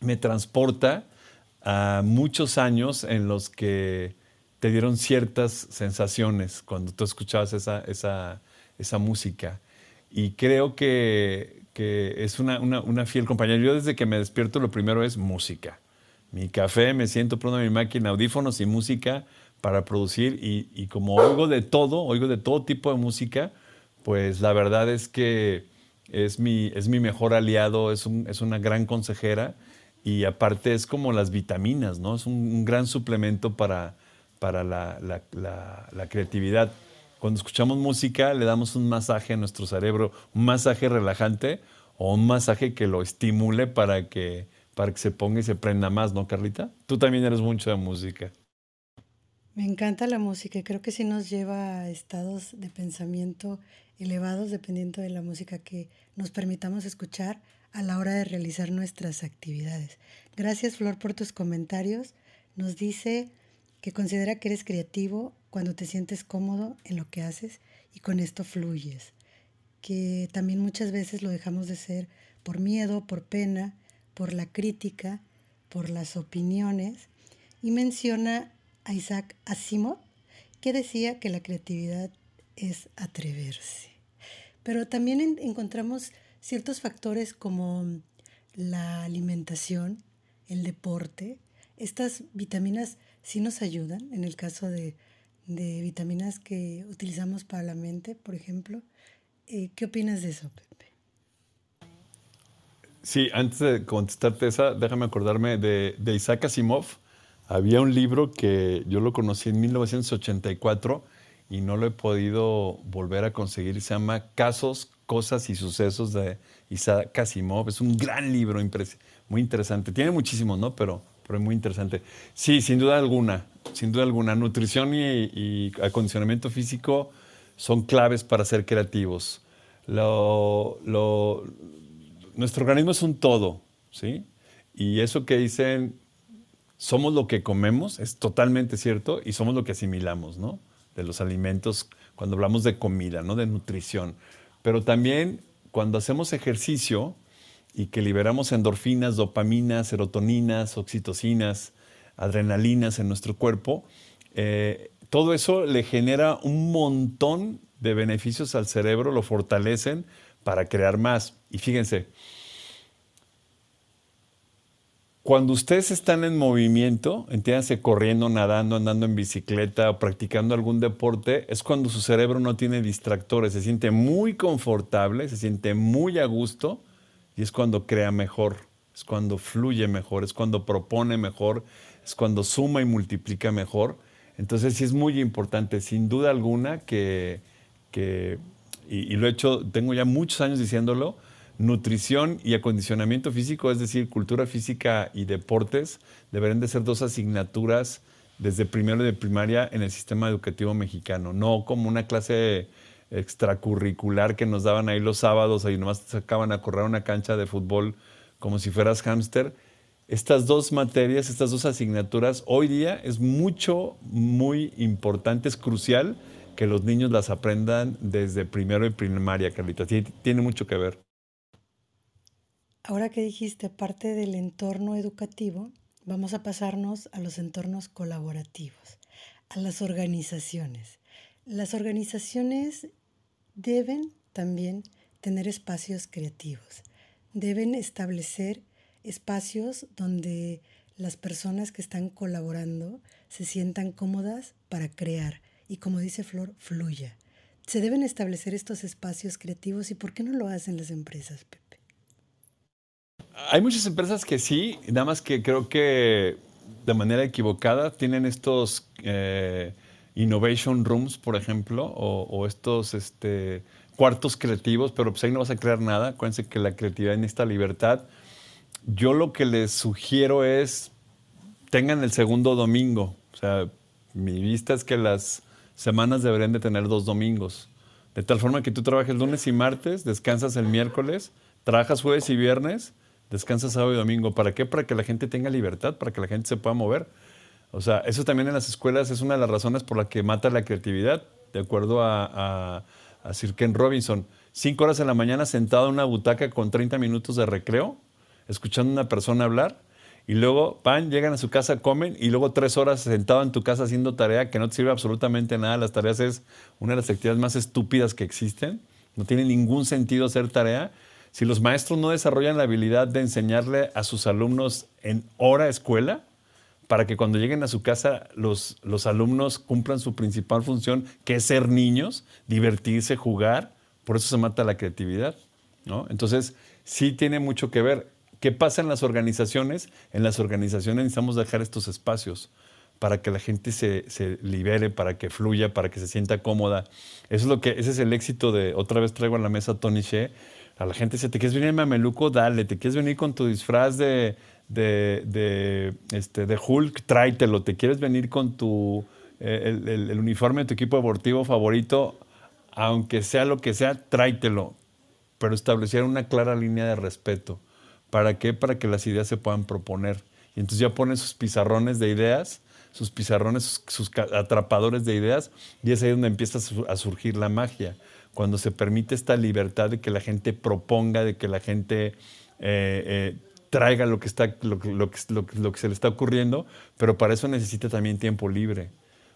me transporta a muchos años en los que te dieron ciertas sensaciones cuando tú escuchabas esa, esa, esa música. Y creo que, que es una, una, una, fiel compañera. Yo desde que me despierto lo primero es música. Mi café, me siento pronto en mi máquina, audífonos y música para producir y, como oigo de todo, oigo de todo tipo de música, pues la verdad es que es mi, es mi mejor aliado, es, es una gran consejera y aparte es como las vitaminas, ¿no? Es un, gran suplemento para, para la, creatividad. Cuando escuchamos música le damos un masaje a nuestro cerebro, un masaje relajante o un masaje que lo estimule para que, para que se ponga y se prenda más, ¿no, Carlita? Tú también eres mucho de música. Me encanta la música y creo que sí nos lleva a estados de pensamiento elevados dependiendo de la música que nos permitamos escuchar a la hora de realizar nuestras actividades. Gracias Flor por tus comentarios. Nos dice que considera que eres creativo cuando te sientes cómodo en lo que haces y con esto fluyes. Que también muchas veces lo dejamos de ser por miedo, por pena, por la crítica, por las opiniones. Y menciona a Isaac Asimov, que decía que la creatividad es atreverse. Pero también encontramos ciertos factores como la alimentación, el deporte. Estas vitaminas sí nos ayudan en el caso de, vitaminas que utilizamos para la mente, por ejemplo. Eh, ¿Qué opinas de eso, Pepe? Sí, antes de contestarte esa, déjame acordarme de Isaac Asimov había un libro que yo lo conocí en 1984 y no lo he podido volver a conseguir. Se llama Casos, Cosas y Sucesos de Isaac Asimov. Es un gran libro, muy interesante. Tiene muchísimos, ¿no? Pero, pero es muy interesante. Sí, sin duda alguna, sin duda alguna. Nutrición y, acondicionamiento físico son claves para ser creativos. Lo, nuestro organismo es un todo, ¿sí? Y eso que dicen somos lo que comemos, es totalmente cierto, y somos lo que asimilamos, ¿no? De los alimentos, cuando hablamos de comida, ¿no? De nutrición. Pero también cuando hacemos ejercicio y que liberamos endorfinas, dopaminas, serotoninas, oxitocinas, adrenalinas en nuestro cuerpo, eh, todo eso le genera un montón de beneficios al cerebro, lo fortalecen para crear más. Y fíjense, cuando ustedes están en movimiento, entiéndanse corriendo, nadando, andando en bicicleta, practicando algún deporte, es cuando su cerebro no tiene distractores, se siente muy confortable, se siente muy a gusto y es cuando crea mejor, es cuando fluye mejor, es cuando propone mejor, es cuando suma y multiplica mejor. Entonces sí es muy importante, sin duda alguna, que, y, lo he hecho, tengo ya muchos años diciéndolo, nutrición y acondicionamiento físico, es decir, cultura física y deportes, deberían de ser dos asignaturas desde primero de primaria en el sistema educativo mexicano, no como una clase extracurricular que nos daban ahí los sábados, ahí nomás te sacaban a correr una cancha de fútbol como si fueras hámster. Estas dos materias, estas dos asignaturas, hoy día es mucho, muy importante, es crucial que los niños las aprendan desde primero y primaria, Carlita. Tiene mucho que ver. Ahora que dijiste parte del entorno educativo, vamos a pasarnos a los entornos colaborativos, a las organizaciones. Las organizaciones deben también tener espacios creativos, deben establecer espacios donde las personas que están colaborando se sientan cómodas para crear y como dice Flor, fluya. Se deben establecer estos espacios creativos y ¿por qué no lo hacen las empresas, hay muchas empresas que sí, nada más que creo que de manera equivocada tienen estos eh, innovation rooms, por ejemplo, o, estos este, cuartos creativos, pero pues ahí no vas a crear nada. Acuérdense que la creatividad necesita libertad. Yo lo que les sugiero es tengan el segundo domingo. O sea, mi vista es que las semanas deberían de tener dos domingos. De tal forma que tú trabajes lunes y martes, descansas el miércoles, trabajas jueves y viernes Descansa sábado y domingo. ¿Para qué? Para que la gente tenga libertad, para que la gente se pueda mover. O sea, eso también en las escuelas es una de las razones por la que mata la creatividad, de acuerdo a, a, Sir Ken Robinson. Cinco horas en la mañana sentado en una butaca con 30 minutos de recreo, escuchando a una persona hablar, y luego van, llegan a su casa, comen, y luego tres horas sentado en tu casa haciendo tarea que no te sirve absolutamente nada. Las tareas es una de las actividades más estúpidas que existen. No tiene ningún sentido hacer tarea. Si los maestros no desarrollan la habilidad de enseñarle a sus alumnos en hora escuela, para que cuando lleguen a su casa los, los alumnos cumplan su principal función, que es ser niños, divertirse, jugar, por eso se mata la creatividad. ¿no? Entonces, sí tiene mucho que ver. ¿Qué pasa en las organizaciones? En las organizaciones necesitamos dejar estos espacios para que la gente se, libere, para que fluya, para que se sienta cómoda. es lo que, ese es el éxito de, otra vez traigo a la mesa a Tony Shea, a la gente dice, ¿te quieres venir mameluco? Dale, ¿te quieres venir con tu disfraz de, de, este, Hulk? Tráitelo, ¿te quieres venir con tu, eh, el, uniforme de tu equipo deportivo favorito? Aunque sea lo que sea, tráitelo, pero establecer una clara línea de respeto. ¿Para qué? Para que las ideas se puedan proponer. Y entonces ya ponen sus pizarrones de ideas, sus pizarrones, sus atrapadores de ideas, y es ahí donde empieza a surgir la magia cuando se permite esta libertad de que la gente proponga, de que la gente eh, eh, traiga lo que, está, lo, lo, lo, lo, que se le está ocurriendo, pero para eso necesita también tiempo libre.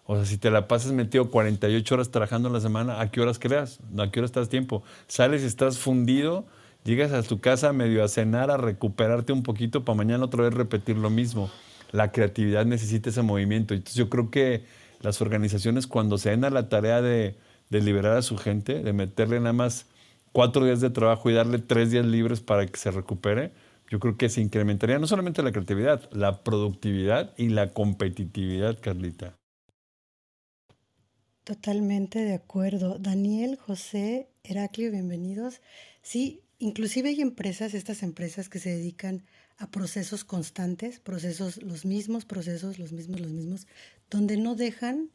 O sea, si te la pasas metido 48 horas trabajando en la semana, ¿a qué horas creas? ¿A qué horas estás tiempo? Sales y estás fundido, llegas a tu casa medio a cenar, a recuperarte un poquito para mañana otra vez repetir lo mismo. La creatividad necesita ese movimiento. Entonces yo creo que las organizaciones cuando se den a la tarea de, de liberar a su gente, de meterle nada más cuatro días de trabajo y darle tres días libres para que se recupere, yo creo que se incrementaría no solamente la creatividad, la productividad y la competitividad, Carlita. Totalmente de acuerdo. Daniel, José, Heraclio, bienvenidos. Sí, inclusive hay empresas, estas empresas que se dedican a procesos constantes, procesos los mismos, procesos los mismos, los mismos, donde no dejan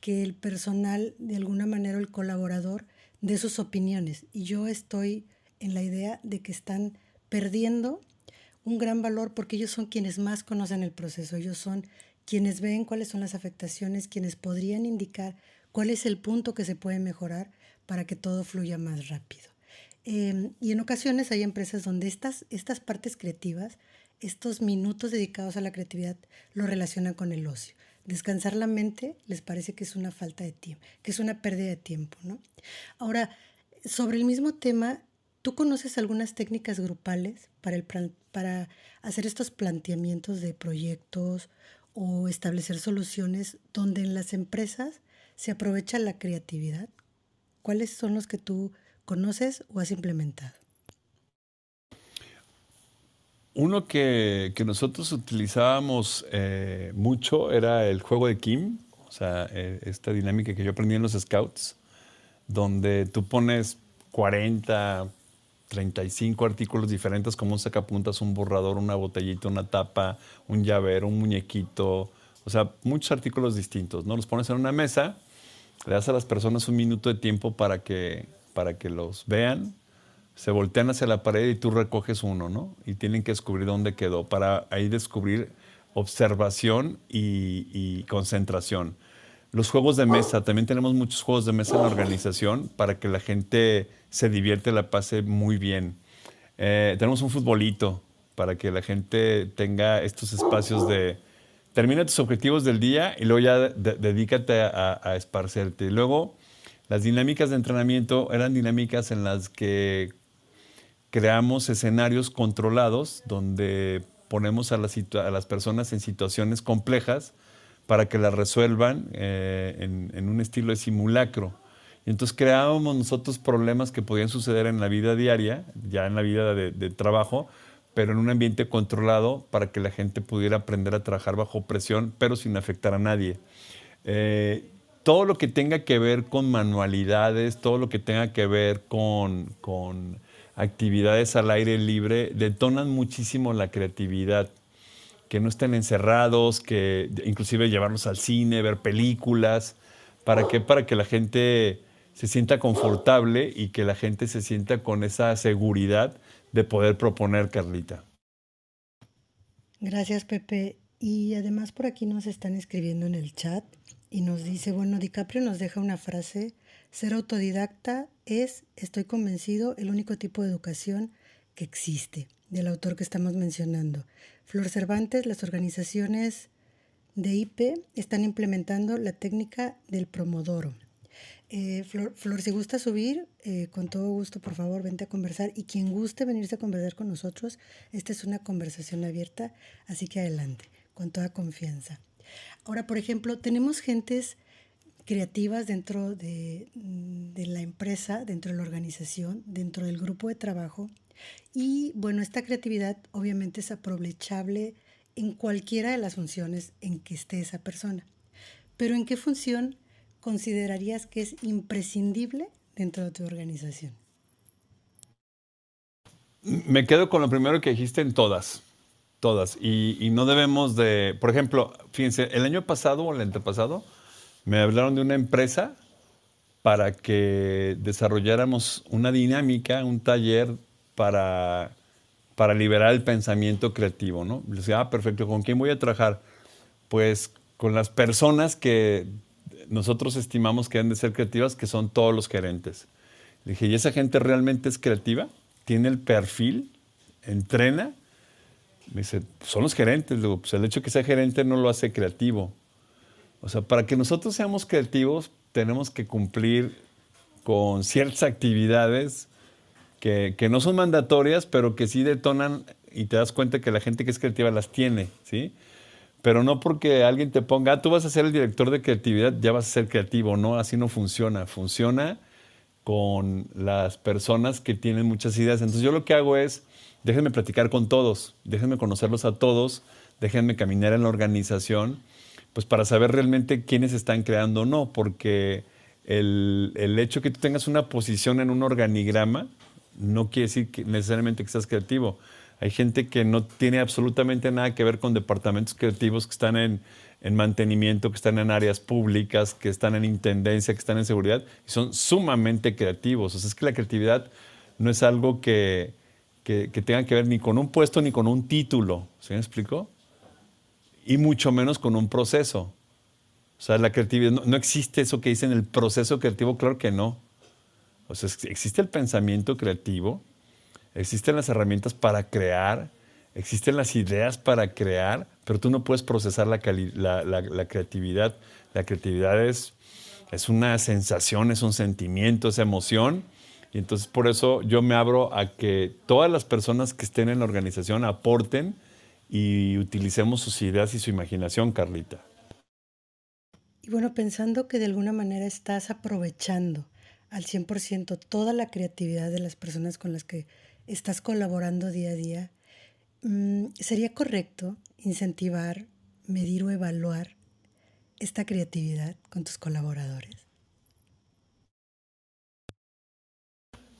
que el personal, de alguna manera, el colaborador, dé sus opiniones. Y yo estoy en la idea de que están perdiendo un gran valor porque ellos son quienes más conocen el proceso, ellos son quienes ven cuáles son las afectaciones, quienes podrían indicar cuál es el punto que se puede mejorar para que todo fluya más rápido. Em, y en ocasiones hay empresas donde estas, estas partes creativas, estos minutos dedicados a la creatividad, lo relacionan con el ocio descansar la mente les parece que es una falta de tiempo, que es una pérdida de tiempo, ¿no? Ahora, sobre el mismo tema, ¿tú conoces algunas técnicas grupales para, para hacer estos planteamientos de proyectos o establecer soluciones donde en las empresas se aprovecha la creatividad? ¿Cuáles son los que tú conoces o has implementado? Uno que, nosotros utilizábamos eh, mucho era el juego de Kim, o sea, eh, esta dinámica que yo aprendí en los Scouts, donde tú pones 40, 35 artículos diferentes como un sacapuntas, un borrador, una botellita, una tapa, un llavero, un muñequito, o sea, muchos artículos distintos, ¿no? Los pones en una mesa, le das a las personas un minuto de tiempo para para que los vean, se voltean hacia la pared y tú recoges uno, ¿no? Y tienen que descubrir dónde quedó para ahí descubrir observación y, concentración. Los juegos de mesa, también tenemos muchos juegos de mesa en la organización para que la gente se divierte, la pase muy bien. Eh, tenemos un futbolito para que la gente tenga estos espacios de... Termina tus objetivos del día y luego ya dedícate a, esparcerte. luego, las dinámicas de entrenamiento eran dinámicas en las que creamos escenarios controlados donde ponemos a las, a las personas en situaciones complejas para que las resuelvan eh, en, un estilo de simulacro. Y entonces creábamos nosotros problemas que podían suceder en la vida diaria, ya en la vida de, trabajo, pero en un ambiente controlado para que la gente pudiera aprender a trabajar bajo presión, pero sin afectar a nadie. Eh, todo lo que tenga que ver con manualidades, todo lo que tenga que ver con actividades al aire libre detonan muchísimo la creatividad. Que no estén encerrados, que inclusive llevarnos al cine, ver películas. ¿Para qué? Para que la gente se sienta confortable y que la gente se sienta con esa seguridad de poder proponer, Carlita. Gracias, Pepe. Y además por aquí nos están escribiendo en el chat y nos dice, bueno, DiCaprio nos deja una frase ser autodidacta es, estoy convencido, el único tipo de educación que existe, del autor que estamos mencionando. Flor Cervantes, las organizaciones de IP están implementando la técnica del promodoro. Eh, Flor, si gusta subir, eh, con todo gusto, por favor, vente a conversar. Y quien guste venirse a conversar con nosotros, esta es una conversación abierta, así que adelante, con toda confianza. Ahora, por ejemplo, tenemos gentes creativas dentro mm, de, la empresa, dentro de la organización, dentro del grupo de trabajo. Y bueno, esta creatividad obviamente es aprovechable en cualquiera de las funciones en que esté esa persona. Pero ¿en qué función considerarías que es imprescindible dentro de tu organización? Me quedo con lo primero que dijiste en todas, todas. Y, y no debemos de, por ejemplo, fíjense, el año pasado o el antepasado, me hablaron de una empresa para que desarrolláramos una dinámica, un taller para, para liberar el pensamiento creativo, ¿no? Les dije, ah, perfecto, ¿con quién voy a trabajar? Pues con las personas que nosotros estimamos que deben de ser creativas, que son todos los gerentes. Le dije, ¿y esa gente realmente es creativa? ¿Tiene el perfil? ¿Entrena? Me dice, son los gerentes. pues el hecho de que sea gerente no lo hace creativo. O sea, para que nosotros seamos creativos tenemos que cumplir con ciertas actividades que, no son mandatorias, pero que sí detonan y te das cuenta que la gente que es creativa las tiene, ¿sí? Pero no porque alguien te ponga, ah, tú vas a ser el director de creatividad, ya vas a ser creativo. No, así no funciona. Funciona con las personas que tienen muchas ideas. Entonces yo lo que hago es, déjenme platicar con todos, déjenme conocerlos a todos, déjenme caminar en la organización pues para saber realmente quiénes están creando o no, porque el, el hecho que tú tengas una posición en un organigrama no quiere decir necesariamente que seas creativo. Hay gente que no tiene absolutamente nada que ver con departamentos creativos que están en, mantenimiento, que están en áreas públicas, que están en intendencia, que están en seguridad, y son sumamente creativos. O sea, es que la creatividad no es algo que, que, que tenga que ver ni con un puesto ni con un título. ¿Se me explicó? y mucho menos con un proceso. O sea, la creatividad, no, existe eso que dicen el proceso creativo, claro que no. O sea, existe el pensamiento creativo, existen las herramientas para crear, existen las ideas para crear, pero tú no puedes procesar la, creatividad. La creatividad es, es una sensación, es un sentimiento, es emoción. Y entonces por eso yo me abro a que todas las personas que estén en la organización aporten y utilicemos sus ideas y su imaginación, Carlita. Y bueno, pensando que de alguna manera estás aprovechando al 100% toda la creatividad de las personas con las que estás colaborando día a día, mm, ¿sería correcto incentivar, medir o evaluar esta creatividad con tus colaboradores?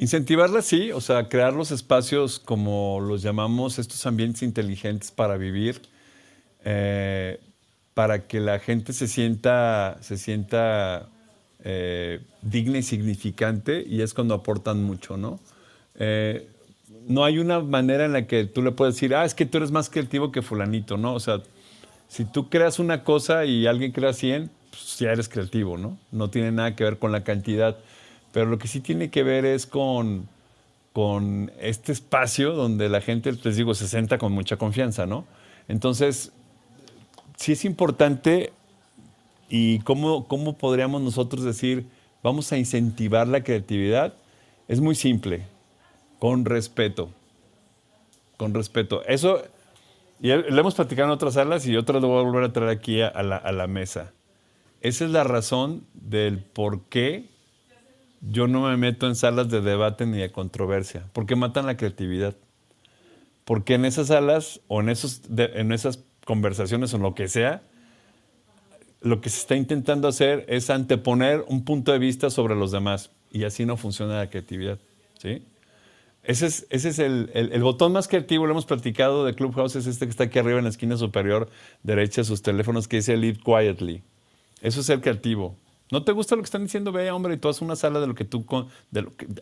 Incentivarla sí, o sea, crear los espacios como los llamamos, estos ambientes inteligentes para vivir, eh, para que la gente se sienta, se sienta eh, digna y significante y es cuando aportan mucho, ¿no? Eh, no hay una manera en la que tú le puedes decir, ah, es que tú eres más creativo que fulanito, ¿no? O sea, si tú creas una cosa y alguien crea 100, pues ya eres creativo, ¿no? No tiene nada que ver con la cantidad pero lo que sí tiene que ver es con, con este espacio donde la gente, les digo, se senta con mucha confianza, ¿no? Entonces, sí es importante y cómo, cómo podríamos nosotros decir, vamos a incentivar la creatividad, es muy simple, con respeto, con respeto. Eso, y lo hemos platicado en otras salas y otras lo voy a volver a traer aquí a la mesa. Esa es la razón del por qué yo no me meto en salas de debate ni de controversia, porque matan la creatividad. Porque en esas salas o en, en esas conversaciones o en lo que sea, lo que se está intentando hacer es anteponer un punto de vista sobre los demás. Y así no funciona la creatividad. Ese es, el, botón más creativo, lo hemos platicado de Clubhouse, es este que está aquí arriba en la esquina superior derecha de sus teléfonos, que dice Lead Quietly. Eso es el creativo. ¿No te gusta lo que están diciendo? Ve, hombre, y tú haz una sala de lo que tú,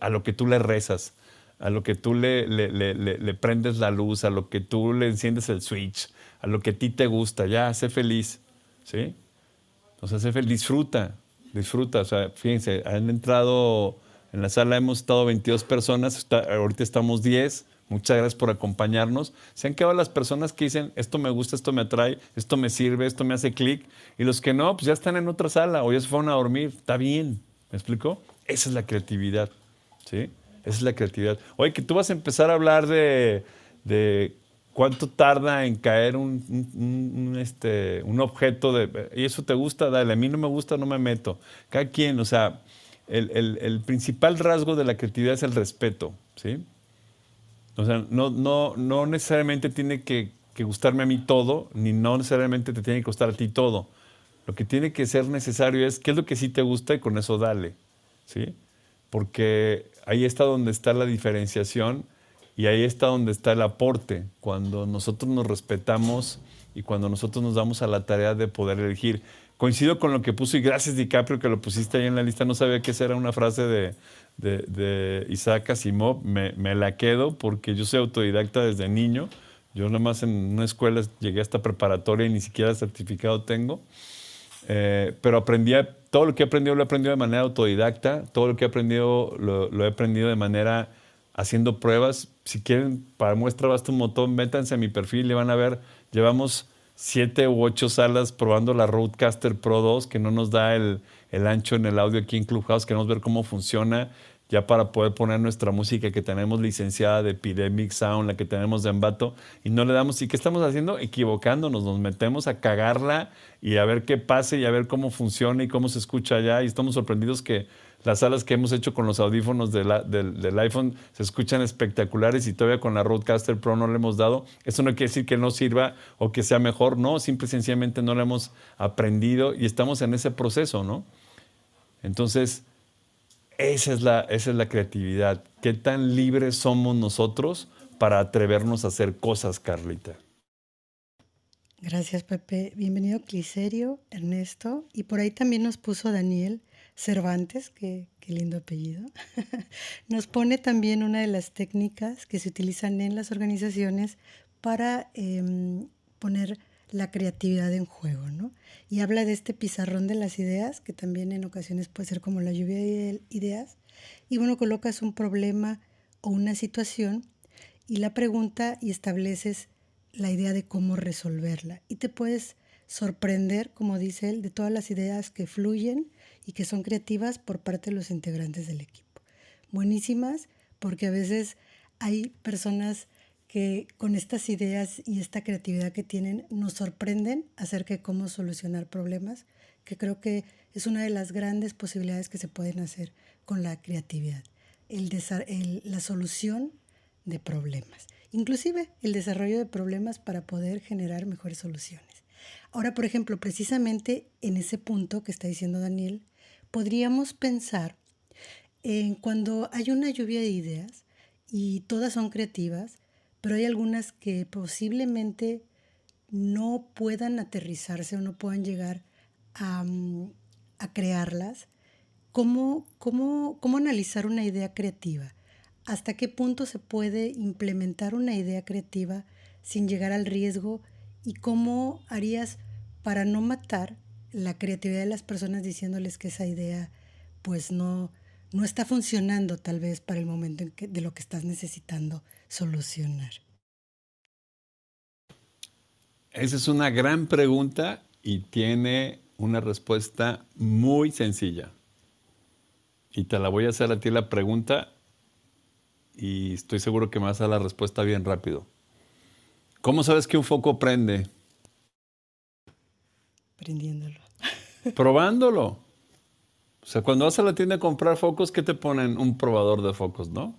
a lo que tú le rezas, a lo que tú le, prendes la luz, a lo que tú le enciendes el switch, a lo que a ti te gusta. Ya, sé feliz. ¿Sí? Entonces, sé feliz, disfruta, disfruta. O sea, fíjense, han entrado, en la sala hemos estado 22 personas, ahorita estamos 10 Muchas gracias por acompañarnos. Se han quedado las personas que dicen, esto me gusta, esto me atrae, esto me sirve, esto me hace clic. Y los que no, pues ya están en otra sala o ya se fueron a dormir. Está bien. ¿Me explico? Esa es la creatividad. ¿Sí? Esa es la creatividad. Oye, que tú vas a empezar a hablar de, cuánto tarda en caer este, un, objeto de... Y eso te gusta, dale. A mí no me gusta, no me meto. Cada quien, o sea, el principal rasgo de la creatividad es el respeto. ¿Sí? O sea, no, no, no necesariamente tiene que, gustarme a mí todo, ni no necesariamente te tiene que gustar a ti todo. Lo que tiene que ser necesario es qué es lo que sí te gusta y con eso dale. ¿sí? Porque ahí está donde está la diferenciación y ahí está donde está el aporte. Cuando nosotros nos respetamos y cuando nosotros nos damos a la tarea de poder elegir. Coincido con lo que puso y gracias DiCaprio que lo pusiste ahí en la lista. No sabía que era una frase de, de, Isaac Asimov me, la quedo porque yo soy autodidacta desde niño. Yo más en una escuela llegué hasta preparatoria y ni siquiera certificado tengo. Eh, pero aprendí, todo lo que he aprendido lo he aprendido de manera autodidacta, todo lo que he aprendido lo, he aprendido de manera haciendo pruebas. Si quieren, para muestra basta un montón, métanse a mi perfil y van a ver, llevamos siete u ocho salas probando la Roadcaster Pro 2, que no nos da el, el ancho en el audio aquí en Clubhouse. Queremos ver cómo funciona ya para poder poner nuestra música que tenemos licenciada de Epidemic Sound, la que tenemos de Ambato y no le damos, ¿y qué estamos haciendo? Equivocándonos, nos metemos a cagarla y a ver qué pase y a ver cómo funciona y cómo se escucha allá, y estamos sorprendidos que las salas que hemos hecho con los audífonos de del iPhone se escuchan espectaculares y todavía con la Roadcaster Pro no le hemos dado. Eso no quiere decir que no sirva o que sea mejor, no, simple y sencillamente no lo hemos aprendido y estamos en ese proceso, ¿no? Entonces, esa es la, esa es la creatividad. ¿Qué tan libres somos nosotros para atrevernos a hacer cosas, Carlita? Gracias, Pepe. Bienvenido, Cliserio, Ernesto. Y por ahí también nos puso Daniel Cervantes, que, qué lindo apellido. nos pone también una de las técnicas que se utilizan en las organizaciones para em, poner la creatividad en juego, ¿no? Y habla de este pizarrón de las ideas, que también en ocasiones puede ser como la lluvia de ideas. Y bueno, colocas un problema o una situación y la pregunta y estableces la idea de cómo resolverla. Y te puedes sorprender, como dice él, de todas las ideas que fluyen y que son creativas por parte de los integrantes del equipo. Buenísimas, porque a veces hay personas que con estas ideas y esta creatividad que tienen nos sorprenden acerca de cómo solucionar problemas, que creo que es una de las grandes posibilidades que se pueden hacer con la creatividad, el la solución de problemas, inclusive el desarrollo de problemas para poder generar mejores soluciones. Ahora, por ejemplo, precisamente en ese punto que está diciendo Daniel, podríamos pensar en cuando hay una lluvia de ideas y todas son creativas, pero hay algunas que posiblemente no puedan aterrizarse o no puedan llegar mm, a, crearlas. ¿Cómo, cómo, cómo analizar una idea creativa? ¿Hasta qué punto se puede implementar una idea creativa sin llegar al riesgo? ¿Y cómo harías para no matar la creatividad de las personas diciéndoles que esa idea pues no, no está funcionando tal vez para el momento de lo que estás necesitando solucionar? Esa es una gran pregunta y tiene una respuesta muy sencilla. Y te la voy a hacer a ti la pregunta y estoy seguro que me vas a dar la respuesta bien rápido. ¿Cómo sabes que un foco prende? Prendiéndolo. Probándolo. O sea, cuando vas a la tienda a comprar focos, ¿qué te ponen? Un probador de focos, ¿no?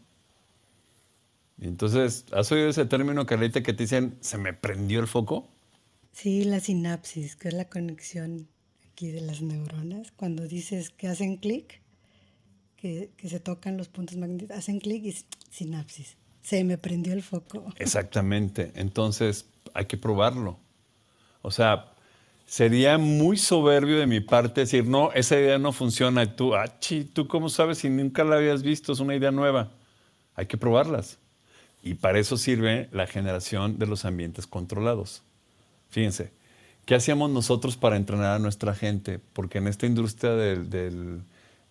entonces, ¿has oído ese término, Carlita, que te dicen, se me prendió el foco? Sí, la sinapsis, que es la conexión aquí de las neuronas. Cuando dices que hacen clic, que, que, se tocan los puntos magnéticos, hacen clic y sinapsis. Se me prendió el foco. Exactamente. Entonces, hay que probarlo. O sea, sería muy soberbio de mi parte decir, no, esa idea no funciona. Y tú, ah, chi, ¿tú cómo sabes si nunca la habías visto? Es una idea nueva. Hay que probarlas. Y para eso sirve la generación de los ambientes controlados. Fíjense, ¿qué hacíamos nosotros para entrenar a nuestra gente? Porque en esta industria de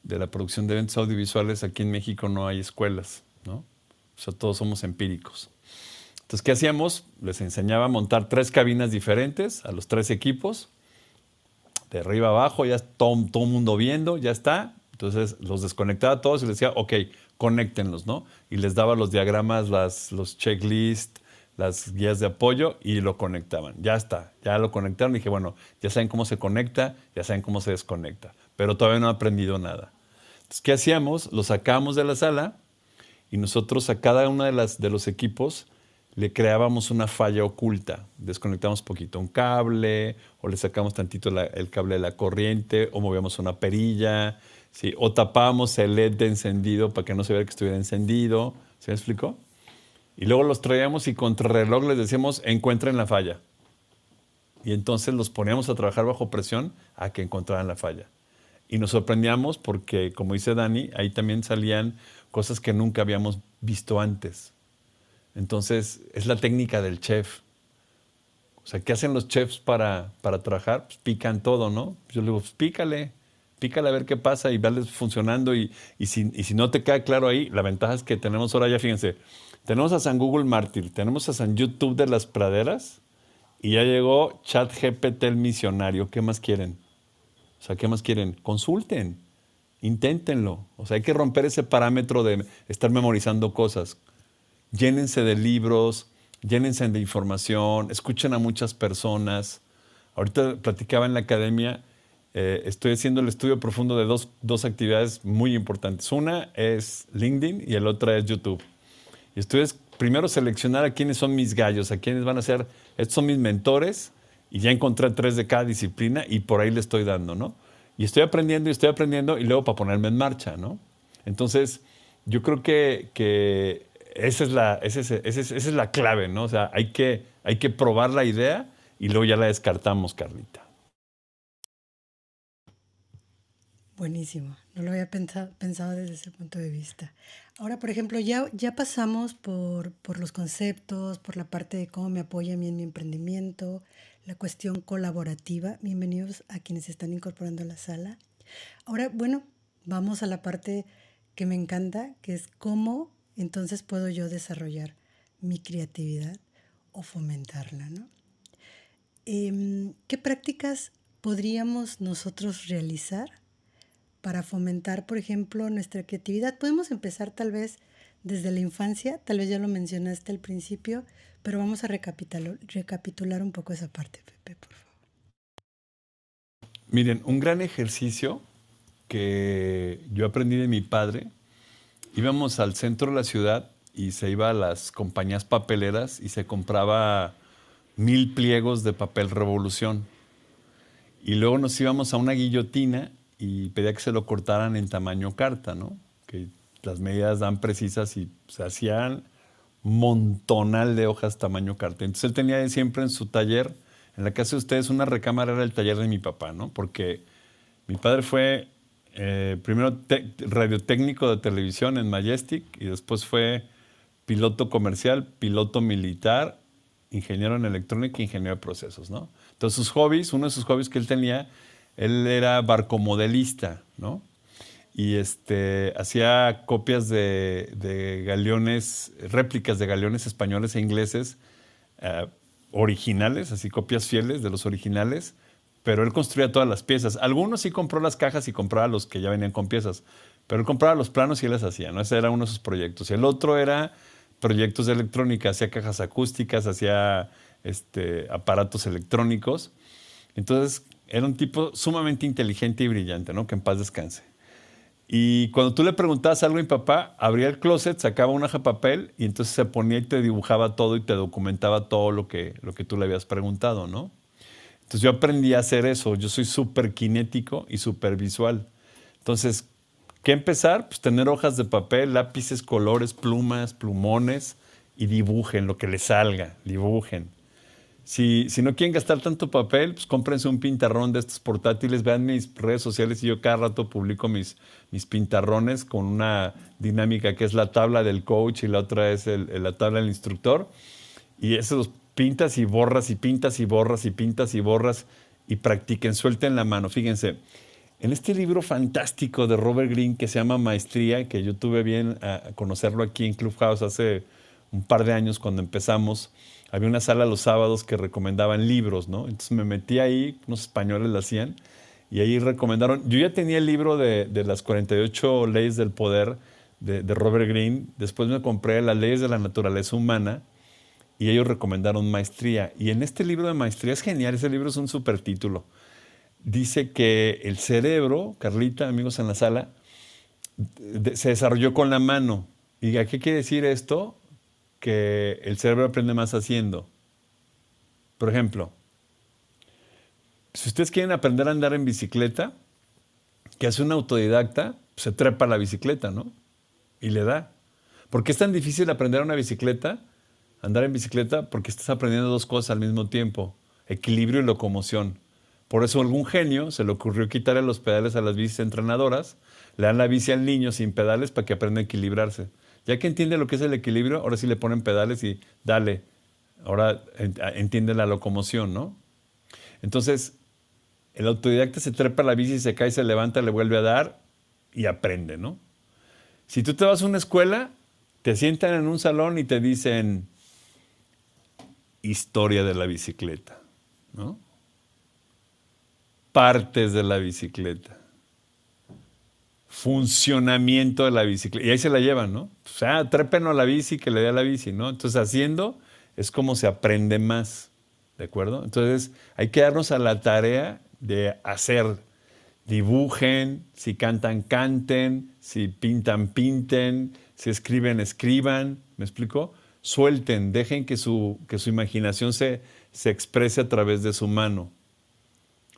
la producción de eventos audiovisuales aquí en México no hay escuelas, ¿no? O sea, todos somos empíricos. Entonces, ¿qué hacíamos? Les enseñaba a montar tres cabinas diferentes a los tres equipos, de arriba abajo, ya todo, todo mundo viendo, ya está. Entonces los desconectaba a todos y les decía, ok, conéctenlos, ¿no? Y les daba los diagramas, las, los checklists, las guías de apoyo y lo conectaban. Ya está, ya lo conectaron. Y dije, bueno, ya saben cómo se conecta, ya saben cómo se desconecta, pero todavía no han aprendido nada. Entonces, ¿qué hacíamos? Los sacamos de la sala y nosotros a cada uno de, las, de los equipos le creábamos una falla oculta. Desconectamos poquito un cable, o le sacamos tantito el cable de la corriente, o movíamos una perilla, o tapábamos el LED de encendido para que no se viera que estuviera encendido. ¿Se explicó? Y luego los traíamos y contra reloj les decíamos, encuentren la falla. Y entonces los poníamos a trabajar bajo presión a que encontraran la falla. Y nos sorprendíamos porque, como dice Dani, ahí también salían cosas que nunca habíamos visto antes. Entonces, es la técnica del chef. O sea, ¿qué hacen los chefs para, trabajar? Pues pican todo, ¿no? Pues yo le digo, pues pícale, pícale a ver qué pasa y vales funcionando. Y, si, y si no te queda claro ahí, la ventaja es que tenemos ahora ya, fíjense, tenemos a San Google Mártir, tenemos a San YouTube de las praderas y ya llegó ChatGPT el misionario. ¿Qué más quieren? O sea, ¿qué más quieren? Consulten, inténtenlo. O sea, hay que romper ese parámetro de estar memorizando cosas llénense de libros, llénense de información, escuchen a muchas personas. Ahorita platicaba en la academia, eh, estoy haciendo el estudio profundo de dos, dos, actividades muy importantes. Una es LinkedIn y la otra es YouTube. Y estoy es primero seleccionar a quiénes son mis gallos, a quiénes van a ser, estos son mis mentores, y ya encontré tres de cada disciplina y por ahí le estoy dando, ¿no? Y estoy aprendiendo y estoy aprendiendo y luego para ponerme en marcha, ¿no? Entonces, yo creo que, que esa es la, es, la clave, ¿no? O sea, hay que, hay que probar la idea y luego ya la descartamos, Carlita. Buenísimo, no lo había pensado, desde ese punto de vista. Ahora, por ejemplo, ya, ya pasamos por, por, los conceptos, por la parte de cómo me apoya a mí en mi emprendimiento, la cuestión colaborativa. Bienvenidos a quienes se están incorporando a la sala. Ahora, bueno, vamos a la parte que me encanta, que es cómo entonces puedo yo desarrollar mi creatividad o fomentarla, ¿no? Em, ¿Qué prácticas podríamos nosotros realizar para fomentar, por ejemplo, nuestra creatividad? Podemos empezar tal vez desde la infancia, tal vez ya lo mencionaste al principio, pero vamos a recapitular, recapitular un poco esa parte, Pepe, por favor. Miren, un gran ejercicio que yo aprendí de mi padre íbamos al centro de la ciudad y se iba a las compañías papeleras y se compraba mil pliegos de papel revolución. Y luego nos íbamos a una guillotina y pedía que se lo cortaran en tamaño carta, ¿no? Que las medidas dan precisas y se hacían montonal de hojas tamaño carta. Entonces él tenía siempre en su taller, en la casa de ustedes, una recámara era el taller de mi papá, ¿no? Porque mi padre fue eh, primero radiotécnico de televisión en Majestic y después fue piloto comercial, piloto militar, ingeniero en electrónica, ingeniero de procesos, ¿no? Entonces sus hobbies, uno de sus hobbies que él tenía, él era barcomodelista, ¿no? Y este, hacía copias de, galeones, réplicas de galeones españoles e ingleses eh, originales, así copias fieles de los originales, pero él construía todas las piezas. Algunos sí compró las cajas y compraba los que ya venían con piezas, pero él compraba los planos y él las hacía, ¿no? Ese era uno de sus proyectos. Y el otro era proyectos de electrónica, hacía cajas acústicas, hacía este, aparatos electrónicos. Entonces, era un tipo sumamente inteligente y brillante, ¿no? Que en paz descanse. Y cuando tú le preguntabas algo a mi papá, abría el closet, sacaba un hoja de papel y entonces se ponía y te dibujaba todo y te documentaba todo lo que, lo que tú le habías preguntado, ¿no? Entonces yo aprendí a hacer eso. Yo soy súper kinético y súper visual. Entonces, ¿qué empezar? Pues tener hojas de papel, lápices, colores, plumas, plumones y dibujen lo que les salga. Dibujen. Si, si, no quieren gastar tanto papel, pues cómprense un pintarrón de estos portátiles. Vean mis redes sociales y yo cada rato publico mis, mis pintarrones con una dinámica que es la tabla del coach y la otra es la tabla del instructor. Y esos pintas y borras y pintas y borras y pintas y borras y practiquen, suelten la mano. Fíjense, en este libro fantástico de Robert Greene que se llama Maestría, que yo tuve bien a eh, conocerlo aquí en Clubhouse hace un par de años cuando empezamos, había una sala los sábados que recomendaban libros, ¿no? Entonces me metí ahí, unos españoles lo hacían, y ahí recomendaron, yo ya tenía el libro de, de las 48 leyes del poder de, de Robert Greene, después me compré las leyes de la naturaleza humana, y ellos recomendaron maestría. Y en este libro de maestría es genial, ese libro es un super título. Dice que el cerebro, Carlita, amigos en la sala, se desarrolló con la mano. ¿Y a qué quiere decir esto? Que el cerebro aprende más haciendo. Por ejemplo, si ustedes quieren aprender a andar en bicicleta, que hace un autodidacta, se trepa la bicicleta, ¿no? Y le da. ¿Por qué es tan difícil aprender una bicicleta? andar en bicicleta porque estás aprendiendo dos cosas al mismo tiempo, equilibrio y locomoción. Por eso algún genio se le ocurrió quitarle los pedales a las bicis entrenadoras, le dan la bici al niño sin pedales para que aprenda a equilibrarse. Ya que entiende lo que es el equilibrio, ahora sí le ponen pedales y dale. Ahora entiende la locomoción, ¿no? Entonces, el autodidacta se trepa a la bici, se cae, se levanta, le vuelve a dar y aprende, ¿no? Si tú te vas a una escuela, te sientan en un salón y te dicen, historia de la bicicleta, ¿no? partes de la bicicleta, funcionamiento de la bicicleta. Y ahí se la llevan, ¿no? O sea, ah, trépenlo a la bici, que le dé a la bici, ¿no? Entonces, haciendo es como se aprende más, ¿de acuerdo? Entonces, hay que darnos a la tarea de hacer. Dibujen, si cantan, canten, si pintan, pinten, si escriben, escriban, ¿me explico? suelten, dejen que su, que su imaginación se, se, exprese a través de su mano.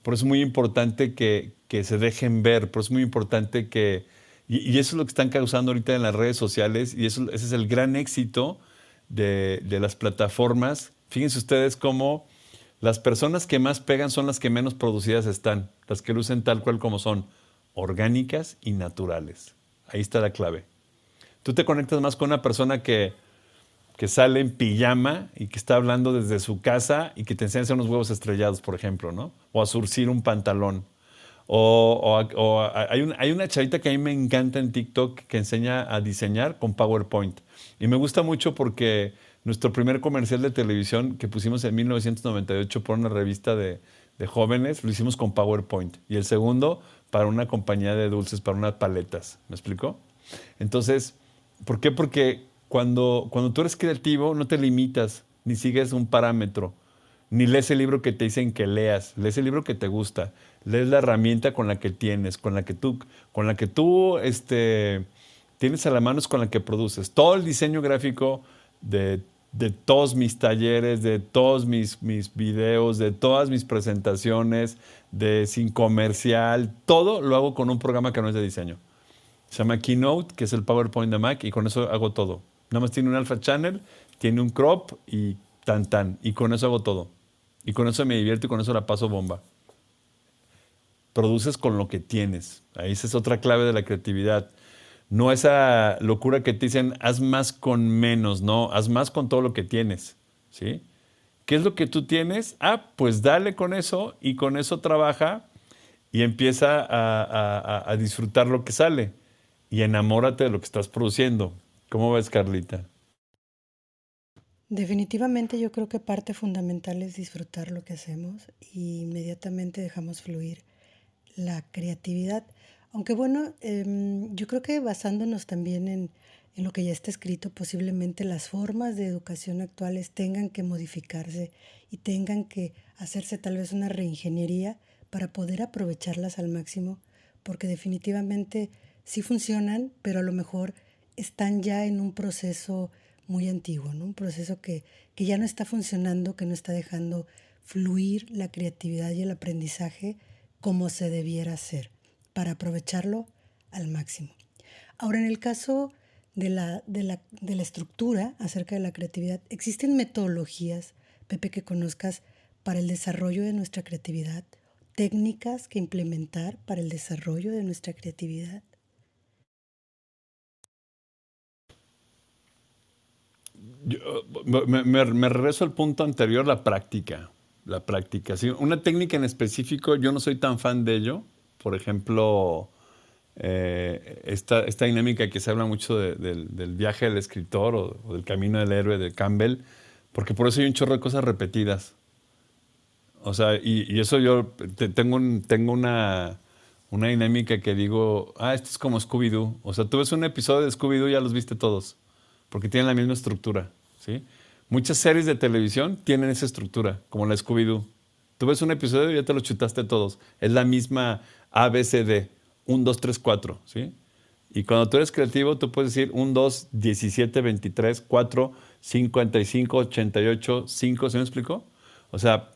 Por eso es muy importante que, se dejen ver, por eso es muy importante que... Y, eso es lo que están causando ahorita en las redes sociales y eso, ese es el gran éxito de, de las plataformas. Fíjense ustedes cómo las personas que más pegan son las que menos producidas están, las que lucen tal cual como son, orgánicas y naturales. Ahí está la clave. Tú te conectas más con una persona que que sale en pijama y que está hablando desde su casa y que te enseña a hacer unos huevos estrellados, por ejemplo, ¿no? O a surcir un pantalón. O, hay, una chavita que a mí me encanta en TikTok que enseña a diseñar con PowerPoint. Y me gusta mucho porque nuestro primer comercial de televisión que pusimos en 1998 por una revista de, jóvenes, lo hicimos con PowerPoint. Y el segundo para una compañía de dulces, para unas paletas. ¿Me explico? Entonces, ¿por qué? Porque cuando, cuando tú eres creativo, no te limitas, ni sigues un parámetro, ni lees el libro que te dicen que leas, lees el libro que te gusta, lees la herramienta con la que tienes, con la que tú, con la que tú este, tienes a la mano, es con la que produces. Todo el diseño gráfico de de todos mis talleres, de todos mis, mis, videos, de todas mis presentaciones, de sin comercial, todo lo hago con un programa que no es de diseño. Se llama Keynote, que es el PowerPoint de Mac, y con eso hago todo. Nada más tiene un alfa channel, tiene un crop y tan tan. Y con eso hago todo. Y con eso me divierto y con eso la paso bomba. Produces con lo que tienes. Ahí esa es otra clave de la creatividad. No esa locura que te dicen, haz más con menos, no, haz más con todo lo que tienes. ¿Sí? ¿Qué es lo que tú tienes? Ah, pues dale con eso y con eso trabaja y empieza a disfrutar lo que sale y enamórate de lo que estás produciendo. ¿Cómo ves, Carlita? Definitivamente yo creo que parte fundamental es disfrutar lo que hacemos y e inmediatamente dejamos fluir la creatividad. Aunque bueno, em, yo creo que basándonos también en, en lo que ya está escrito, posiblemente las formas de educación actuales tengan que modificarse y tengan que hacerse tal vez una reingeniería para poder aprovecharlas al máximo, porque definitivamente sí funcionan, pero a lo mejor están ya en un proceso muy antiguo, ¿no? un proceso que, ya no está funcionando, que no está dejando fluir la creatividad y el aprendizaje como se debiera hacer, para aprovecharlo al máximo. Ahora, en el caso de la estructura acerca de la creatividad, ¿existen metodologías, Pepe, que conozcas para el desarrollo de nuestra creatividad? ¿Técnicas que implementar para el desarrollo de nuestra creatividad? me, me, regreso al punto anterior, la práctica. La práctica. Una técnica en específico, yo no soy tan fan de ello. Por ejemplo, eh, esta, dinámica que se habla mucho del viaje del escritor o, del camino del héroe de Campbell, porque por eso hay un chorro de cosas repetidas. O sea, y, eso yo tengo, tengo una, una, dinámica que digo, ah, esto es como Scooby-Doo. O sea, tú ves un episodio de Scooby-Doo y ya los viste todos, porque tienen la misma estructura. ¿sí? Muchas series de televisión tienen esa estructura, como la Scooby-Doo. Tú ves un episodio y ya te lo chutaste todos. Es la misma ABCD, 1, 2, 3, 4, ¿sí? Y cuando tú eres creativo, tú puedes decir 1, 2, 17, 23, 4, 55, 88, 5, ¿se me explicó? O sea,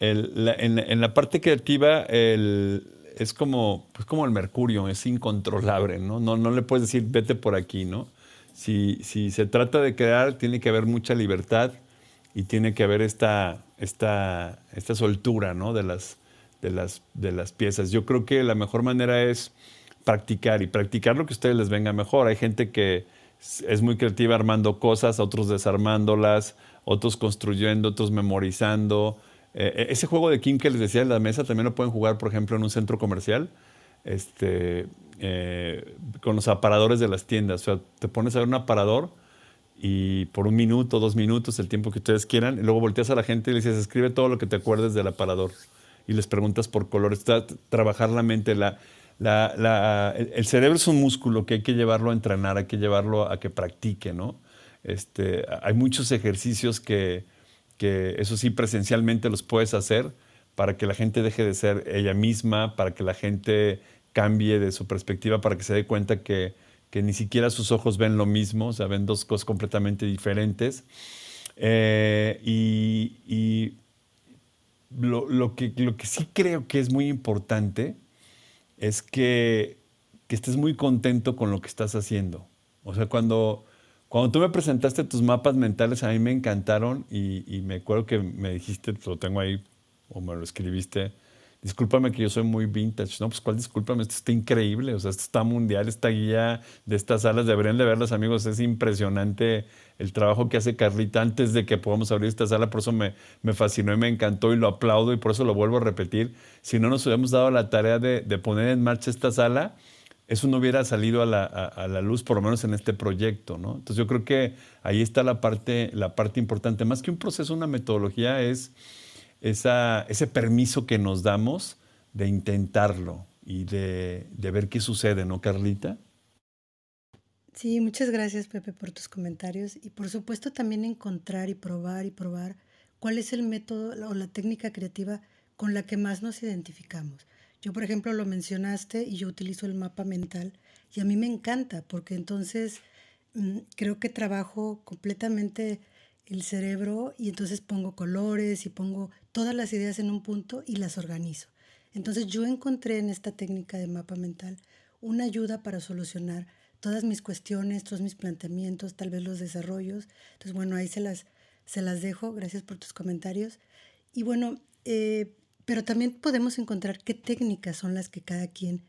en, la parte creativa es como, pues como el mercurio, es incontrolable, ¿no? ¿no? No le puedes decir vete por aquí, ¿no? si, se trata de crear, tiene que haber mucha libertad y tiene que haber esta, soltura de, las, piezas. Yo creo que la mejor manera es practicar y practicar lo que a ustedes les venga mejor. Hay gente que es muy creativa armando cosas, otros desarmándolas, otros construyendo, otros memorizando. Eh, eh, ese juego de King que les decía en la mesa también lo pueden jugar, por ejemplo, en un centro comercial este, eh, con los aparadores de las tiendas. O sea, te pones a ver un aparador y por un minuto, dos minutos, el tiempo que ustedes quieran, y luego volteas a la gente y le dices, escribe todo lo que te acuerdes del aparador. Y les preguntas por colores. Trabajar la mente, la, el, cerebro es un músculo que hay que llevarlo a entrenar, hay que llevarlo a que practique, ¿no? Este, hay muchos ejercicios que, que, eso sí, presencialmente los puedes hacer, para que la gente deje de ser ella misma, para que la gente cambie de su perspectiva, para que se dé cuenta que, ni siquiera sus ojos ven lo mismo, o sea, ven dos cosas completamente diferentes. Eh, y, lo, que, lo que sí creo que es muy importante es que, estés muy contento con lo que estás haciendo. O sea, cuando, cuando tú me presentaste tus mapas mentales, a mí me encantaron y, y me acuerdo que me dijiste, lo tengo ahí o me lo escribiste, discúlpame que yo soy muy vintage. No, pues cuál discúlpame, esto está increíble, o sea, esto está mundial, esta guía de estas salas, deberían de verlas amigos, es impresionante el trabajo que hace Carlita antes de que podamos abrir esta sala, por eso me, me fascinó y me encantó y lo aplaudo y por eso lo vuelvo a repetir. Si no nos hubiéramos dado la tarea de, poner en marcha esta sala, eso no hubiera salido a la, la, luz, por lo menos en este proyecto, ¿no? Entonces yo creo que ahí está la parte, la parte importante. Más que un proceso, una metodología es ese permiso que nos damos de intentarlo y de, ver qué sucede, ¿no, Carlita? Sí, muchas gracias Pepe por tus comentarios y por supuesto también encontrar y probar y probar cuál es el método o la técnica creativa con la que más nos identificamos. Yo, por ejemplo, lo mencionaste y yo utilizo el mapa mental y a mí me encanta porque entonces mm, creo que trabajo completamente el cerebro y entonces pongo colores y pongo todas las ideas en un punto y las organizo. Entonces yo encontré en esta técnica de mapa mental una ayuda para solucionar todas mis cuestiones, todos mis planteamientos, tal vez los desarrollos. Entonces, bueno, ahí se las, se las dejo. Gracias por tus comentarios. Y bueno, eh, pero también podemos encontrar qué técnicas son las que cada quien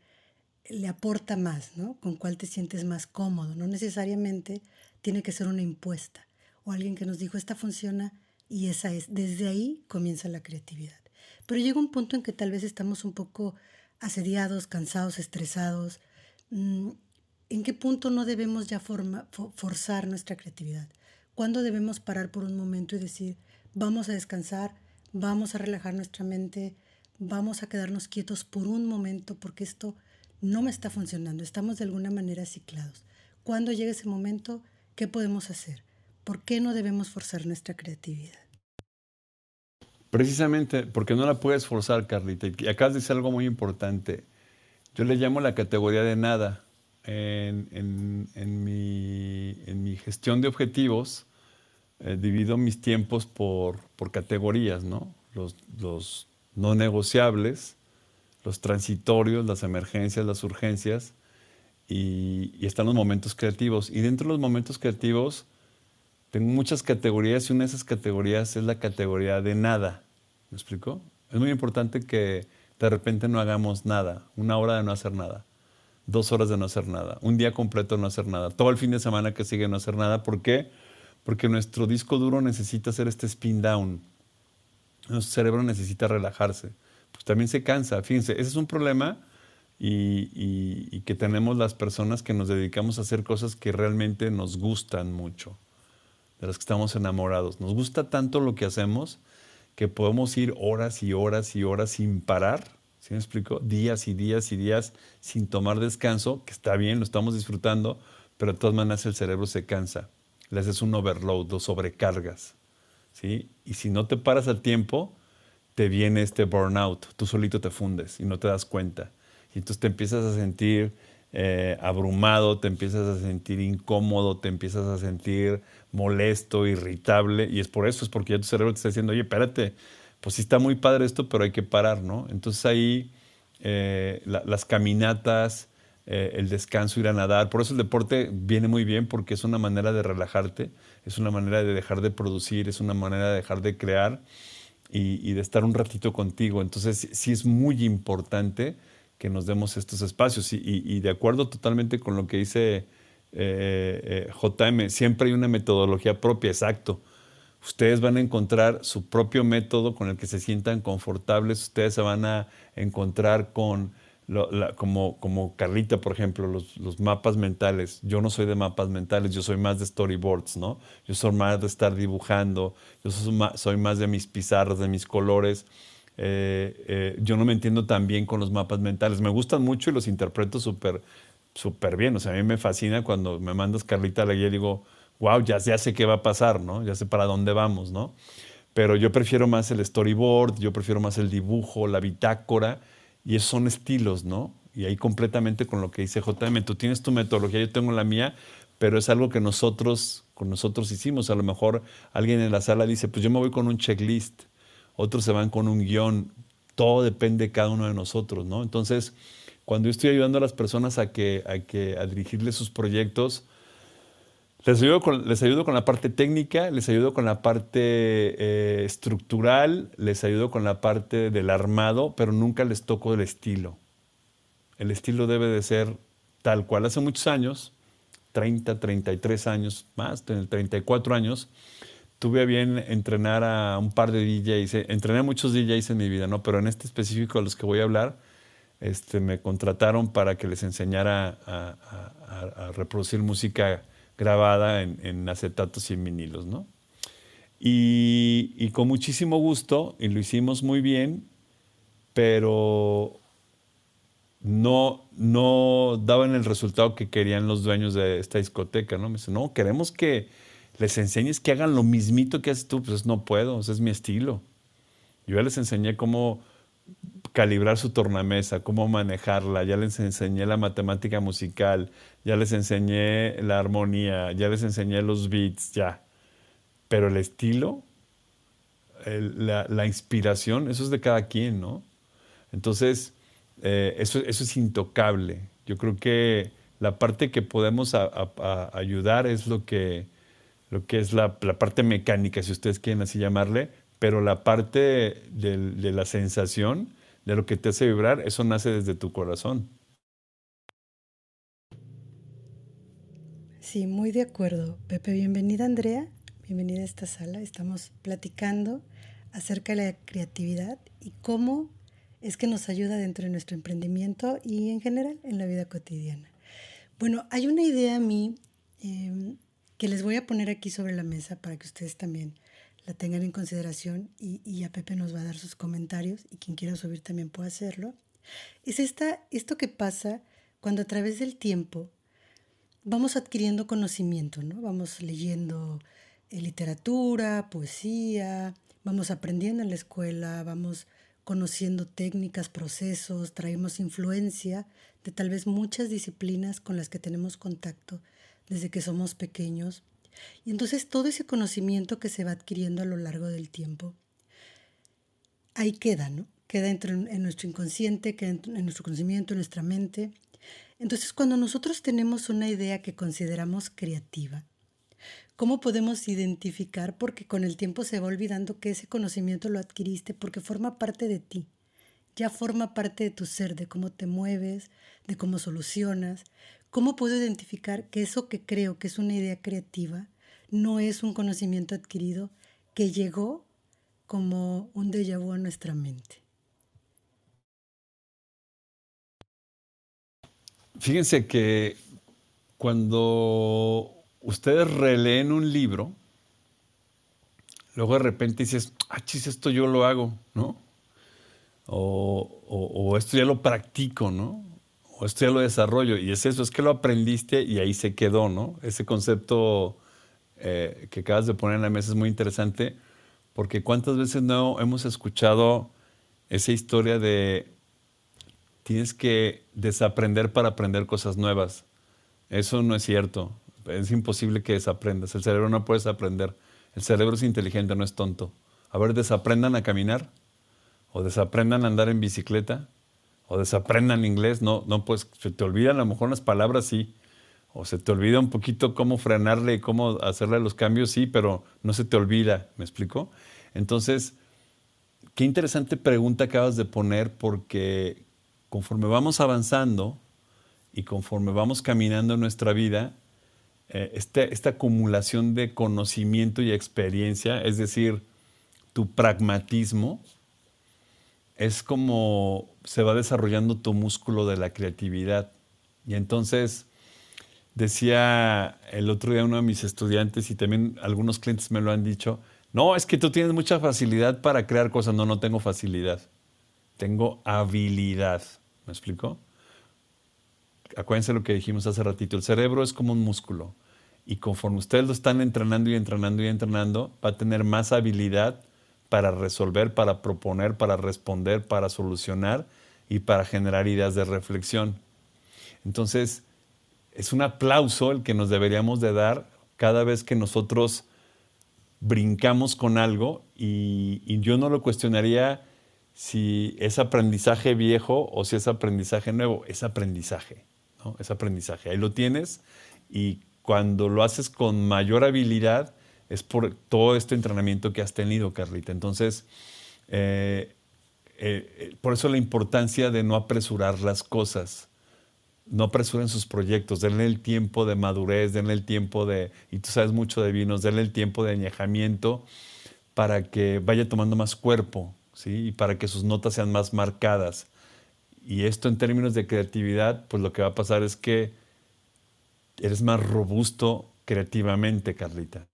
le aporta más, ¿no? Con cuál te sientes más cómodo. No necesariamente tiene que ser una impuesta o alguien que nos dijo, esta funciona y esa es, desde ahí comienza la creatividad. Pero llega un punto en que tal vez estamos un poco asediados, cansados, estresados. Mm, ¿En qué punto no debemos ya forzar nuestra creatividad? ¿Cuándo debemos parar por un momento y decir, vamos a descansar, vamos a relajar nuestra mente, vamos a quedarnos quietos por un momento porque esto no me está funcionando, estamos de alguna manera ciclados? ¿Cuándo llega ese momento? ¿Qué podemos hacer? ¿Por qué no debemos forzar nuestra creatividad? Precisamente porque no la puedes forzar, Carlita. Y acá dice algo muy importante. Yo le llamo la categoría de nada. En, mi, gestión de objetivos, eh, divido mis tiempos por, categorías, ¿no? Los, no negociables, los transitorios, las emergencias, las urgencias, y, están los momentos creativos. Y dentro de los momentos creativos tengo muchas categorías y una de esas categorías es la categoría de nada. ¿Me explico? Es muy importante que de repente no hagamos nada. Una hora de no hacer nada. Dos horas de no hacer nada. Un día completo de no hacer nada. Todo el fin de semana que sigue no hacer nada. ¿Por qué? Porque nuestro disco duro necesita hacer este spin down. Nuestro cerebro necesita relajarse. Pues también se cansa. Fíjense, ese es un problema y que tenemos las personas que nos dedicamos a hacer cosas que realmente nos gustan mucho de las que estamos enamorados. Nos gusta tanto lo que hacemos que podemos ir horas y horas y horas sin parar, ¿sí me explico? Días y días y días sin tomar descanso, que está bien, lo estamos disfrutando, pero de todas maneras el cerebro se cansa. Le haces un overload, lo sobrecargas, ¿sí? Y si no te paras al tiempo, te viene este burnout, tú solito te fundes y no te das cuenta. Y entonces te empiezas a sentir eh, abrumado, te empiezas a sentir incómodo, te empiezas a sentir molesto, irritable, y es por eso, es porque ya tu cerebro te está diciendo, oye, espérate, pues sí está muy padre esto, pero hay que parar, ¿no? Entonces ahí eh, las caminatas, eh, el descanso, ir a nadar, por eso el deporte viene muy bien, porque es una manera de relajarte, es una manera de dejar de producir, es una manera de dejar de crear y, de estar un ratito contigo. Entonces sí es muy importante que nos demos estos espacios y de acuerdo totalmente con lo que dice eh, eh, JM, siempre hay una metodología propia, exacto. Ustedes van a encontrar su propio método con el que se sientan confortables, ustedes se van a encontrar con, como, como Carlita, por ejemplo, los, mapas mentales. Yo no soy de mapas mentales, yo soy más de storyboards, ¿no? Yo soy más de estar dibujando, yo soy más, de mis pizarras, de mis colores. Eh, yo no me entiendo tan bien con los mapas mentales. Me gustan mucho y los interpreto súper súper bien. O sea, a mí me fascina cuando me mandas Carlita la guía y digo, wow, ya, sé qué va a pasar, ¿no? Ya sé para dónde vamos, ¿no? Pero yo prefiero más el storyboard, yo prefiero más el dibujo, la bitácora, y esos son estilos, ¿no? Y ahí completamente con lo que dice JM, tú tienes tu metodología, yo tengo la mía, pero es algo que nosotros, con nosotros hicimos. A lo mejor alguien en la sala dice, pues yo me voy con un checklist, otros se van con un guión, todo depende de cada uno de nosotros, ¿no? Entonces, cuando yo estoy ayudando a las personas a, que, a, que, dirigirles sus proyectos, les ayudo, con, les ayudo con la parte técnica, les ayudo con la parte eh, estructural, les ayudo con la parte del armado, pero nunca les toco el estilo. El estilo debe de ser tal cual. Hace muchos años, 30, 33 años más, 34 años, tuve a bien entrenar a un par de DJs. Entrené a muchos DJs en mi vida, ¿no? Pero en este específico de los que voy a hablar, este, me contrataron para que les enseñara a, reproducir música grabada en, acetatos y vinilos, ¿no? Y, con muchísimo gusto, y lo hicimos muy bien, pero no, no daban el resultado que querían los dueños de esta discoteca, ¿no? Me dicen, no, queremos que les enseñes que hagan lo mismito que haces tú, pues no puedo, ese es mi estilo. Yo ya les enseñé cómo calibrar su tornamesa, cómo manejarla, ya les enseñé la matemática musical, ya les enseñé la armonía, ya les enseñé los beats, ya. Pero el estilo, la, inspiración, eso es de cada quien, ¿no? Entonces, eh, eso, es intocable. Yo creo que la parte que podemos ayudar es lo que, es la, parte mecánica, si ustedes quieren así llamarle, pero la parte de la sensación, de lo que te hace vibrar, eso nace desde tu corazón. Sí, muy de acuerdo. Pepe, bienvenida Andrea, bienvenida a esta sala. Estamos platicando acerca de la creatividad y cómo es que nos ayuda dentro de nuestro emprendimiento y en general en la vida cotidiana. Bueno, hay una idea a mí eh, que les voy a poner aquí sobre la mesa para que ustedes también la tengan en consideración y, a Pepe nos va a dar sus comentarios y quien quiera subir también puede hacerlo. Es esta, esto que pasa cuando a través del tiempo vamos adquiriendo conocimiento, ¿no? Vamos leyendo eh, literatura, poesía, vamos aprendiendo en la escuela, vamos conociendo técnicas, procesos, traemos influencia de tal vez muchas disciplinas con las que tenemos contacto desde que somos pequeños y entonces todo ese conocimiento que se va adquiriendo a lo largo del tiempo, ahí queda, ¿no? Queda en nuestro inconsciente, queda en nuestro conocimiento, en nuestra mente. Entonces cuando nosotros tenemos una idea que consideramos creativa, ¿Cómo podemos identificar? Porque con el tiempo se va olvidando que ese conocimiento lo adquiriste porque forma parte de ti, ya forma parte de tu ser, de cómo te mueves, de cómo solucionas, ¿Cómo puedo identificar que eso que creo que es una idea creativa no es un conocimiento adquirido que llegó como un déjà vu a nuestra mente? Fíjense que cuando ustedes releen un libro, luego de repente dices, ah, chis, esto yo lo hago, ¿no? O, o esto ya lo practico, ¿no? o esto lo desarrollo. Y es eso, es que lo aprendiste y ahí se quedó, ¿no? Ese concepto eh, que acabas de poner en la mesa es muy interesante porque cuántas veces no hemos escuchado esa historia de tienes que desaprender para aprender cosas nuevas. Eso no es cierto. Es imposible que desaprendas. El cerebro no puede aprender El cerebro es inteligente, no es tonto. A ver, desaprendan a caminar o desaprendan a andar en bicicleta o desaprendan inglés, no, no, pues se te olvidan a lo mejor las palabras, sí. O se te olvida un poquito cómo frenarle y cómo hacerle los cambios, sí, pero no se te olvida, ¿me explico? Entonces, qué interesante pregunta acabas de poner porque conforme vamos avanzando y conforme vamos caminando en nuestra vida, eh, este, esta acumulación de conocimiento y experiencia, es decir, tu pragmatismo, es como se va desarrollando tu músculo de la creatividad. Y entonces decía el otro día uno de mis estudiantes y también algunos clientes me lo han dicho, no, es que tú tienes mucha facilidad para crear cosas. No, no tengo facilidad. Tengo habilidad. ¿Me explico? Acuérdense lo que dijimos hace ratito, el cerebro es como un músculo y conforme ustedes lo están entrenando y entrenando y entrenando, va a tener más habilidad para resolver, para proponer, para responder, para solucionar y para generar ideas de reflexión. Entonces, es un aplauso el que nos deberíamos de dar cada vez que nosotros brincamos con algo y, yo no lo cuestionaría si es aprendizaje viejo o si es aprendizaje nuevo, es aprendizaje, ¿no? Es aprendizaje, ahí lo tienes y cuando lo haces con mayor habilidad, es por todo este entrenamiento que has tenido, Carlita. Entonces, eh, eh, eh, por eso la importancia de no apresurar las cosas. No apresuren sus proyectos, denle el tiempo de madurez, denle el tiempo de, y tú sabes mucho de vinos, denle el tiempo de añejamiento para que vaya tomando más cuerpo, ¿sí? Y para que sus notas sean más marcadas. Y esto en términos de creatividad, pues lo que va a pasar es que eres más robusto creativamente, Carlita.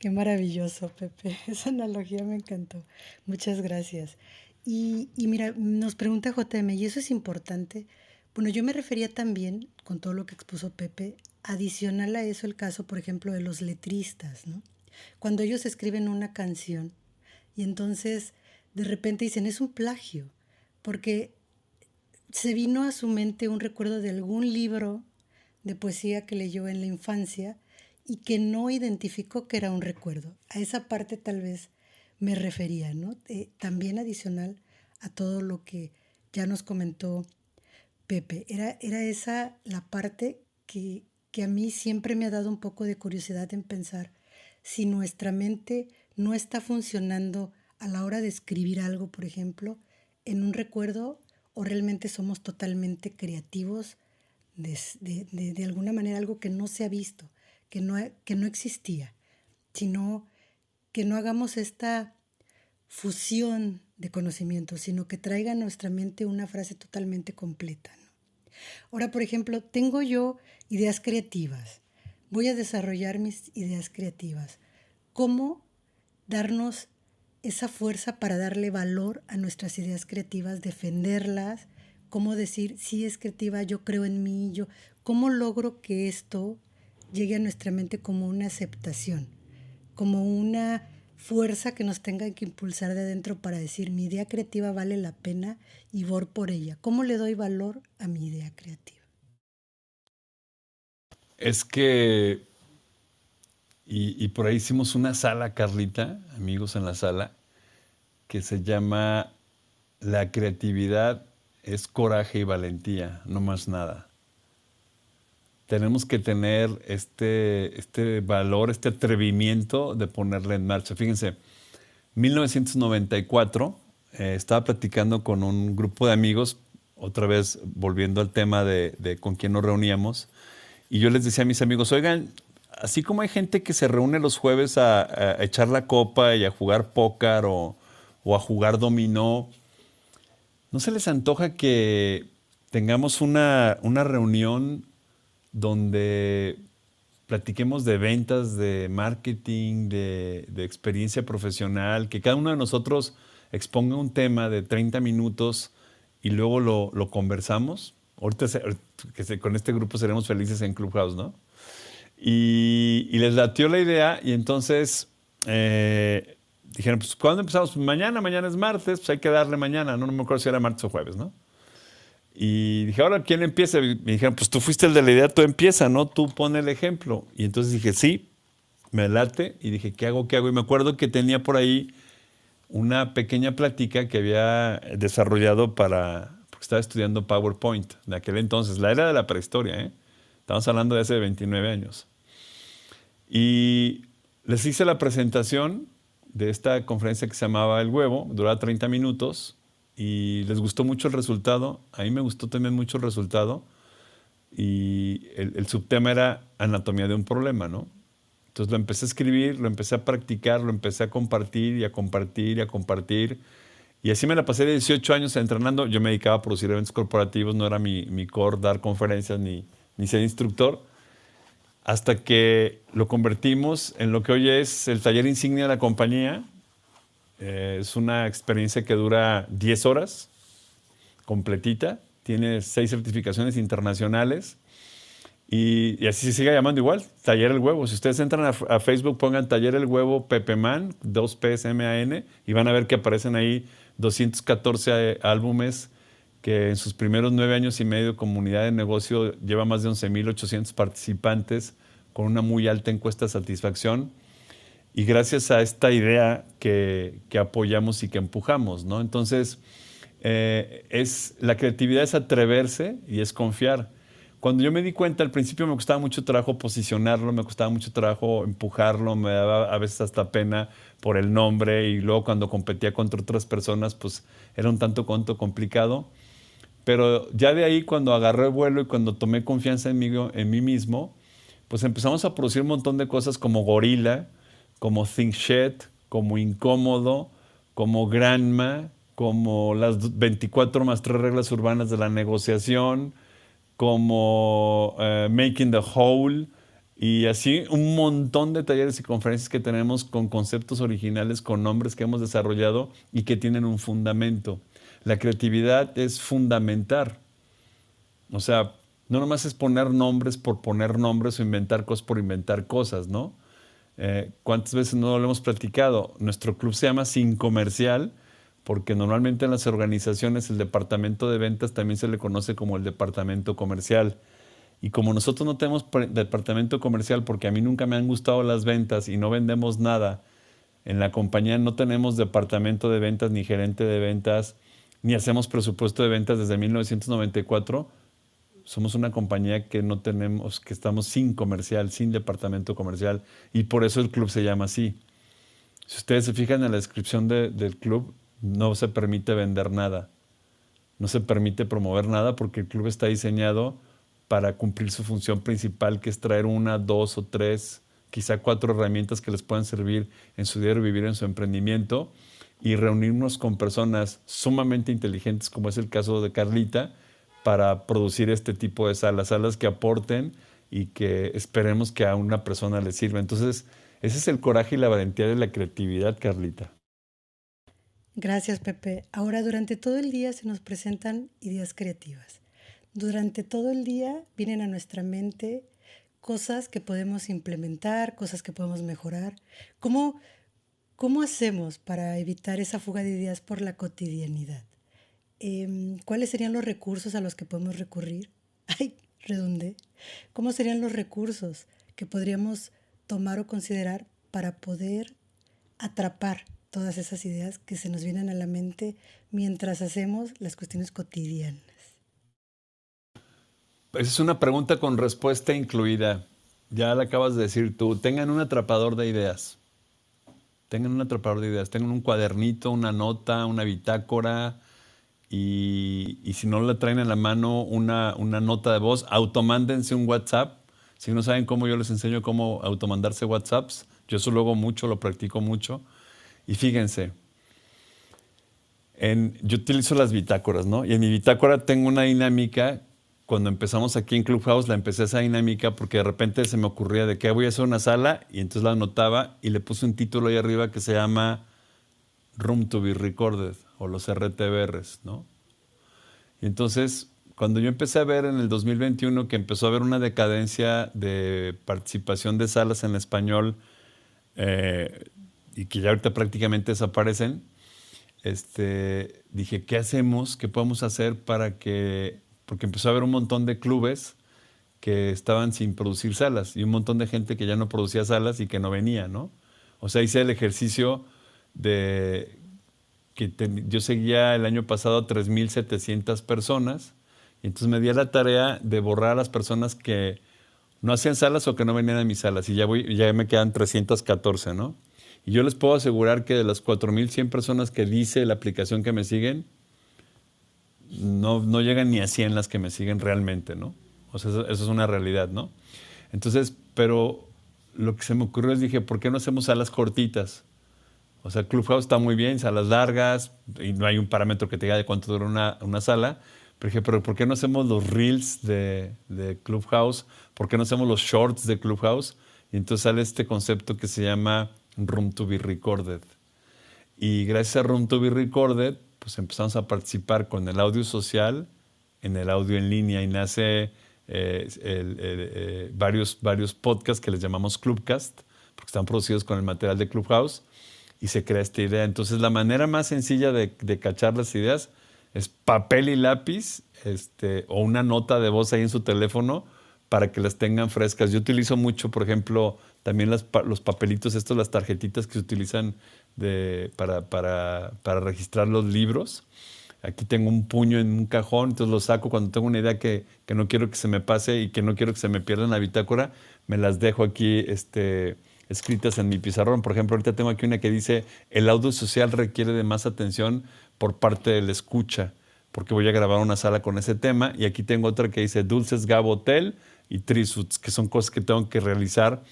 Qué maravilloso, Pepe. Esa analogía me encantó. Muchas gracias. Y, mira, nos pregunta JM, y eso es importante. Bueno, yo me refería también, con todo lo que expuso Pepe, adicional a eso el caso, por ejemplo, de los letristas, ¿no? Cuando ellos escriben una canción y entonces de repente dicen, es un plagio, porque se vino a su mente un recuerdo de algún libro de poesía que leyó en la infancia y que no identificó que era un recuerdo. A esa parte tal vez me refería, ¿no? Eh, también adicional a todo lo que ya nos comentó Pepe. Era, esa la parte que, que a mí siempre me ha dado un poco de curiosidad en pensar si nuestra mente no está funcionando a la hora de escribir algo, por ejemplo, en un recuerdo o realmente somos totalmente creativos de alguna manera algo que no se ha visto que no, que existía, sino que no hagamos esta fusión de conocimientos, sino que traiga a nuestra mente una frase totalmente completa. Ahora, por ejemplo, tengo yo ideas creativas. Voy a desarrollar mis ideas creativas. ¿Cómo darnos esa fuerza para darle valor a nuestras ideas creativas, defenderlas? ¿Cómo decir, si sí, es creativa, yo creo en mí, yo, ¿cómo logro que esto llegue a nuestra mente como una aceptación, como una fuerza que nos tenga que impulsar de dentro para decir mi idea creativa vale la pena y voy por ella. ¿Cómo le doy valor a mi idea creativa? Es que, y, y por ahí hicimos una sala, Carlita, amigos en la sala, que se llama La creatividad es coraje y valentía, no más nada tenemos que tener este, este valor, este atrevimiento de ponerla en marcha. Fíjense, 1994 eh, estaba platicando con un grupo de amigos, otra vez volviendo al tema de, con quién nos reuníamos, y yo les decía a mis amigos, oigan, así como hay gente que se reúne los jueves a, echar la copa y a jugar póker o, a jugar dominó, ¿no se les antoja que tengamos una, una reunión donde platiquemos de ventas, de marketing, de, experiencia profesional, que cada uno de nosotros exponga un tema de 30 minutos y luego lo, lo conversamos. Ahorita que con este grupo seremos felices en Clubhouse, ¿no? Y, les latió la idea y entonces eh, dijeron, pues ¿cuándo empezamos? Pues, mañana, mañana es martes, pues hay que darle mañana, no, no me acuerdo si era martes o jueves, ¿no? Y dije, ahora, ¿quién empieza? me dijeron, pues tú fuiste el de la idea, tú empieza, ¿no? Tú pone el ejemplo. Y entonces dije, sí, me late. Y dije, ¿qué hago? ¿Qué hago? Y me acuerdo que tenía por ahí una pequeña plática que había desarrollado para, porque estaba estudiando PowerPoint de aquel entonces, la era de la prehistoria, ¿eh? Estamos hablando de hace 29 años. Y les hice la presentación de esta conferencia que se llamaba El Huevo, duraba 30 minutos y les gustó mucho el resultado. A mí me gustó también mucho el resultado. Y el, subtema era anatomía de un problema, ¿no? Entonces lo empecé a escribir, lo empecé a practicar, lo empecé a compartir y a compartir y a compartir. Y así me la pasé 18 años entrenando. Yo me dedicaba a producir eventos corporativos, no era mi, mi core dar conferencias ni, ni ser instructor. Hasta que lo convertimos en lo que hoy es el taller insignia de la compañía eh, es una experiencia que dura 10 horas, completita. Tiene seis certificaciones internacionales. Y, así se sigue llamando igual, Taller el Huevo. Si ustedes entran a, Facebook, pongan Taller el Huevo Pepe man 2 n y van a ver que aparecen ahí 214 álbumes que en sus primeros nueve años y medio comunidad de negocio lleva más de 11.800 participantes con una muy alta encuesta de satisfacción y gracias a esta idea que, que apoyamos y que empujamos, ¿no? Entonces, eh, es, la creatividad es atreverse y es confiar. Cuando yo me di cuenta, al principio me costaba mucho trabajo posicionarlo, me costaba mucho trabajo empujarlo, me daba a veces hasta pena por el nombre y luego cuando competía contra otras personas, pues era un tanto cuanto complicado. Pero ya de ahí, cuando agarré vuelo y cuando tomé confianza en en mí mismo, pues empezamos a producir un montón de cosas como Gorila, como Think Shed, como Incómodo, como Granma, como las 24 más 3 reglas urbanas de la negociación, como eh, Making the Hole y así un montón de talleres y conferencias que tenemos con conceptos originales, con nombres que hemos desarrollado y que tienen un fundamento. La creatividad es fundamental. O sea, no nomás es poner nombres por poner nombres o inventar cosas por inventar cosas, ¿no? Eh, ¿Cuántas veces no lo hemos practicado? Nuestro club se llama Sin Comercial porque normalmente en las organizaciones el departamento de ventas también se le conoce como el departamento comercial. Y como nosotros no tenemos departamento comercial porque a mí nunca me han gustado las ventas y no vendemos nada, en la compañía no tenemos departamento de ventas ni gerente de ventas, ni hacemos presupuesto de ventas desde 1994, somos una compañía que no tenemos, que estamos sin comercial, sin departamento comercial, y por eso el club se llama así. Si ustedes se fijan en la descripción del club, no se permite vender nada, no se permite promover nada porque el club está diseñado para cumplir su función principal, que es traer una, dos o tres, quizá cuatro herramientas que les puedan servir en su día diario vivir, en su emprendimiento, y reunirnos con personas sumamente inteligentes, como es el caso de Carlita, para producir este tipo de salas, salas que aporten y que esperemos que a una persona le sirva. Entonces, ese es el coraje y la valentía de la creatividad, Carlita. Gracias, Pepe. Ahora, durante todo el día se nos presentan ideas creativas. Durante todo el día vienen a nuestra mente cosas que podemos implementar, cosas que podemos mejorar. ¿Cómo, cómo hacemos para evitar esa fuga de ideas por la cotidianidad? Em, cuáles serían los recursos a los que podemos recurrir. Ay, redundé. ¿Cómo serían los recursos que podríamos tomar o considerar para poder atrapar todas esas ideas que se nos vienen a la mente mientras hacemos las cuestiones cotidianas? Esa pues es una pregunta con respuesta incluida. Ya la acabas de decir tú. Tengan un atrapador de ideas. Tengan un atrapador de ideas. Tengan un cuadernito, una nota, una bitácora, y, si no le traen en la mano una, una nota de voz, automándense un WhatsApp. Si no saben cómo, yo les enseño cómo automandarse WhatsApps. Yo eso luego hago mucho, lo practico mucho. Y fíjense, en, yo utilizo las bitácoras, ¿no? Y en mi bitácora tengo una dinámica. Cuando empezamos aquí en Clubhouse, la empecé esa dinámica porque de repente se me ocurría de que voy a hacer una sala y entonces la anotaba y le puse un título ahí arriba que se llama Room to be Recorded o los RTBRs, ¿no? Y entonces, cuando yo empecé a ver en el 2021 que empezó a haber una decadencia de participación de salas en español eh, y que ya ahorita prácticamente desaparecen, este, dije, ¿qué hacemos? ¿Qué podemos hacer para que...? Porque empezó a haber un montón de clubes que estaban sin producir salas y un montón de gente que ya no producía salas y que no venía, ¿no? O sea, hice el ejercicio de yo seguía el año pasado a 3.700 personas, y entonces me di a la tarea de borrar a las personas que no hacían salas o que no venían a mis salas, y ya, me quedan 314, ¿no? Y yo les puedo asegurar que de las 4.100 personas que dice la aplicación que me siguen, no, no llegan ni a 100 las que me siguen realmente, ¿no? O sea, eso, es una realidad, ¿no? Entonces, pero lo que se me ocurrió es dije, ¿por qué no hacemos salas cortitas? O sea, Clubhouse está muy bien, salas largas, y no hay un parámetro que te diga de cuánto dura una, una sala. Por ejemplo, ¿por qué no hacemos los reels de, de, Clubhouse? ¿Por qué no hacemos los shorts de Clubhouse? Y entonces sale este concepto que se llama Room to be Recorded. Y gracias a Room to be Recorded, pues empezamos a participar con el audio social en el audio en línea y nace eh, eh, varios, varios podcasts que les llamamos Clubcast, porque están producidos con el material de Clubhouse y se crea esta idea. Entonces, la manera más sencilla de, cachar las ideas es papel y lápiz este, o una nota de voz ahí en su teléfono para que las tengan frescas. Yo utilizo mucho, por ejemplo, también los papelitos, estos, las tarjetitas que se utilizan de, para, registrar los libros. Aquí tengo un puño en un cajón, entonces lo saco cuando tengo una idea que, no quiero que se me pase y que no quiero que se me pierda en la bitácora, me las dejo aquí este, escritas en mi pizarrón. Por ejemplo, ahorita tengo aquí una que dice, el audio social requiere de más atención por parte del escucha, porque voy a grabar una sala con ese tema. Y aquí tengo otra que dice Dulces gabotel y Trisuts, que son cosas que tengo que realizar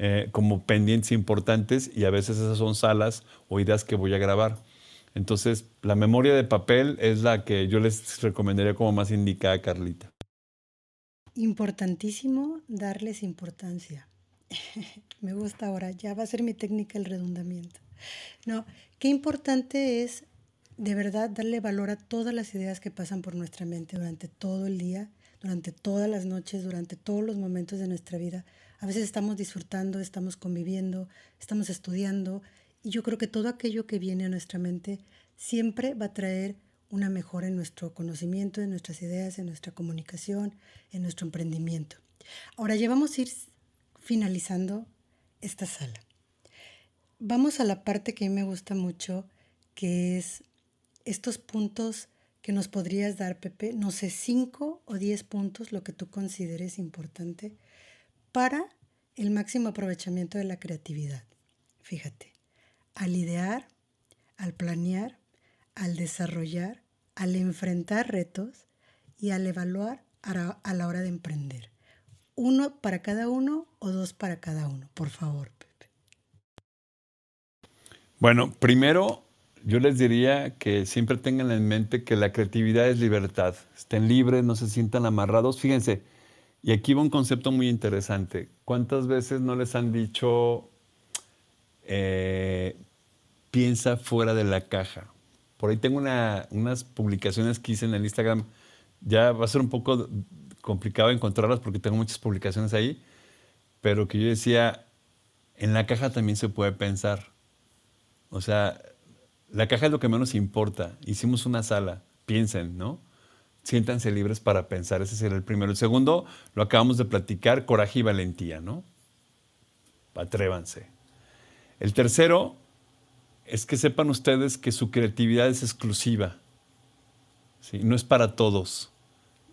eh, como pendientes importantes y a veces esas son salas o ideas que voy a grabar. Entonces, la memoria de papel es la que yo les recomendaría como más indicada, Carlita. Importantísimo darles importancia. me gusta ahora, ya va a ser mi técnica el redundamiento. No, qué importante es de verdad darle valor a todas las ideas que pasan por nuestra mente durante todo el día, durante todas las noches, durante todos los momentos de nuestra vida. A veces estamos disfrutando, estamos conviviendo, estamos estudiando y yo creo que todo aquello que viene a nuestra mente siempre va a traer una mejora en nuestro conocimiento, en nuestras ideas, en nuestra comunicación, en nuestro emprendimiento. Ahora llevamos ir finalizando esta sala. Vamos a la parte que a mí me gusta mucho, que es estos puntos que nos podrías dar, Pepe, no sé, cinco o diez puntos, lo que tú consideres importante, para el máximo aprovechamiento de la creatividad. Fíjate, al idear, al planear, al desarrollar, al enfrentar retos y al evaluar a la hora de emprender uno para cada uno o dos para cada uno, por favor, Pepe. Bueno, primero yo les diría que siempre tengan en mente que la creatividad es libertad. Estén libres, no se sientan amarrados. Fíjense, y aquí va un concepto muy interesante. ¿Cuántas veces no les han dicho, eh, piensa fuera de la caja? Por ahí tengo unas publicaciones que hice en el Instagram. Ya va a ser un poco complicado encontrarlas porque tengo muchas publicaciones ahí, pero que yo decía, en la caja también se puede pensar. O sea, la caja es lo que menos importa. Hicimos una sala, piensen, ¿no? Siéntanse libres para pensar, ese será el primero. El segundo, lo acabamos de platicar, coraje y valentía, ¿no? Atrévanse. El tercero es que sepan ustedes que su creatividad es exclusiva, ¿sí? no es para todos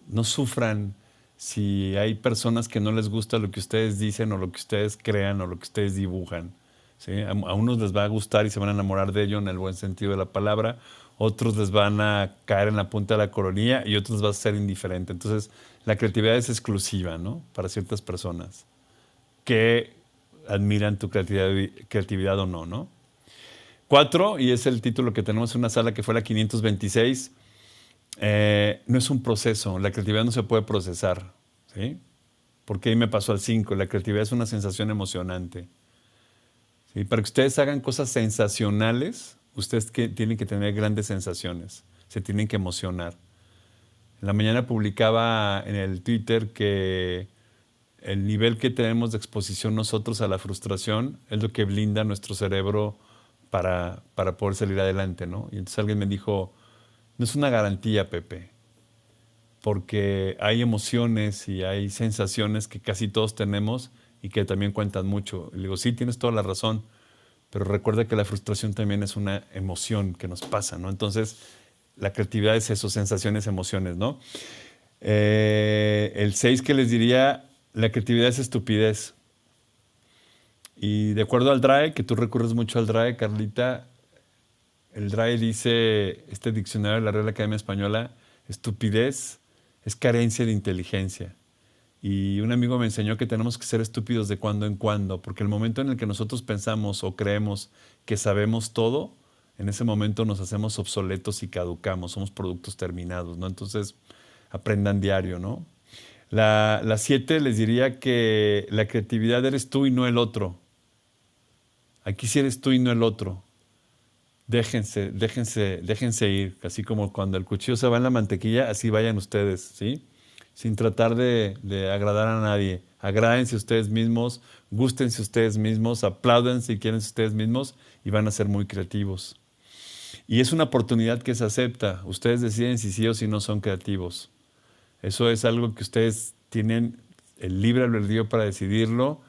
no sufran si hay personas que no les gusta lo que ustedes dicen o lo que ustedes crean o lo que ustedes dibujan. ¿sí? A, unos les va a gustar y se van a enamorar de ello en el buen sentido de la palabra, otros les van a caer en la punta de la coronilla y otros va a ser indiferente. Entonces, la creatividad es exclusiva ¿no? para ciertas personas que admiran tu creatividad, creatividad o no, ¿no? Cuatro, y es el título que tenemos en una sala que fue la 526 eh, no es un proceso, la creatividad no se puede procesar, ¿sí? Porque ahí me pasó al 5, la creatividad es una sensación emocionante. Y Para que ustedes hagan cosas sensacionales, ustedes que, tienen que tener grandes sensaciones, se tienen que emocionar. En la mañana publicaba en el Twitter que el nivel que tenemos de exposición nosotros a la frustración es lo que blinda nuestro cerebro para, para poder salir adelante, ¿no? Y entonces alguien me dijo, no es una garantía, Pepe, porque hay emociones y hay sensaciones que casi todos tenemos y que también cuentan mucho. Le digo, sí, tienes toda la razón, pero recuerda que la frustración también es una emoción que nos pasa, ¿no? Entonces, la creatividad es eso, sensaciones, emociones, ¿no? Eh, el 6 que les diría, la creatividad es estupidez. Y de acuerdo al DRAE, que tú recurres mucho al DRAE, Carlita, el DRAE dice, este diccionario de la Real Academia Española, estupidez es carencia de inteligencia. Y un amigo me enseñó que tenemos que ser estúpidos de cuando en cuando, porque el momento en el que nosotros pensamos o creemos que sabemos todo, en ese momento nos hacemos obsoletos y caducamos, somos productos terminados, ¿no? Entonces, aprendan diario, ¿no? La, siete les diría que la creatividad eres tú y no el otro. Aquí sí eres tú y no el otro déjense, déjense, déjense ir, así como cuando el cuchillo se va en la mantequilla, así vayan ustedes, ¿sí? Sin tratar de, agradar a nadie. Agrádense ustedes mismos, gustense ustedes mismos, apláudense si quieren ustedes mismos y van a ser muy creativos. Y es una oportunidad que se acepta. Ustedes deciden si sí o si no son creativos. Eso es algo que ustedes tienen el libre albedrío para decidirlo.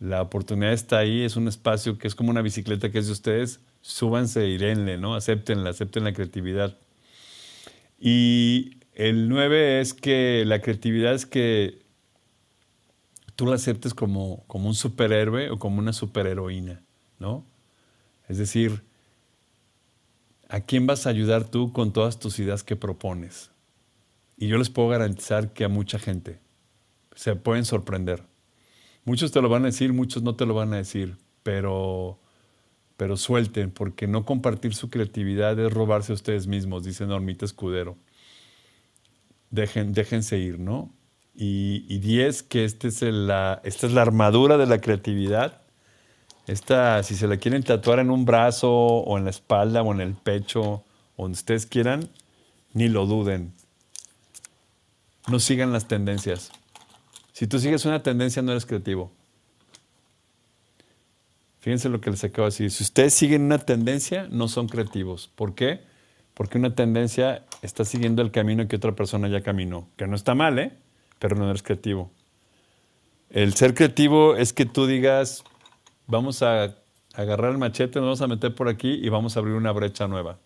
La oportunidad está ahí, es un espacio que es como una bicicleta que es de ustedes súbanse y denle, ¿no? Aceptenla, acepten la creatividad. Y el 9 es que la creatividad es que tú la aceptes como, como un superhéroe o como una superheroína, ¿no? Es decir, ¿a quién vas a ayudar tú con todas tus ideas que propones? Y yo les puedo garantizar que a mucha gente se pueden sorprender. Muchos te lo van a decir, muchos no te lo van a decir, pero pero suelten, porque no compartir su creatividad es robarse a ustedes mismos, dice Normita Escudero. Dejen, déjense ir, ¿no? Y, y diez, que este es la, esta es la armadura de la creatividad. Esta, si se la quieren tatuar en un brazo o en la espalda o en el pecho, o donde ustedes quieran, ni lo duden. No sigan las tendencias. Si tú sigues una tendencia, no eres creativo. Fíjense lo que les acabo de decir. Si ustedes siguen una tendencia, no son creativos. ¿Por qué? Porque una tendencia está siguiendo el camino que otra persona ya caminó. Que no está mal, ¿eh? Pero no eres creativo. El ser creativo es que tú digas, vamos a agarrar el machete, nos vamos a meter por aquí y vamos a abrir una brecha nueva.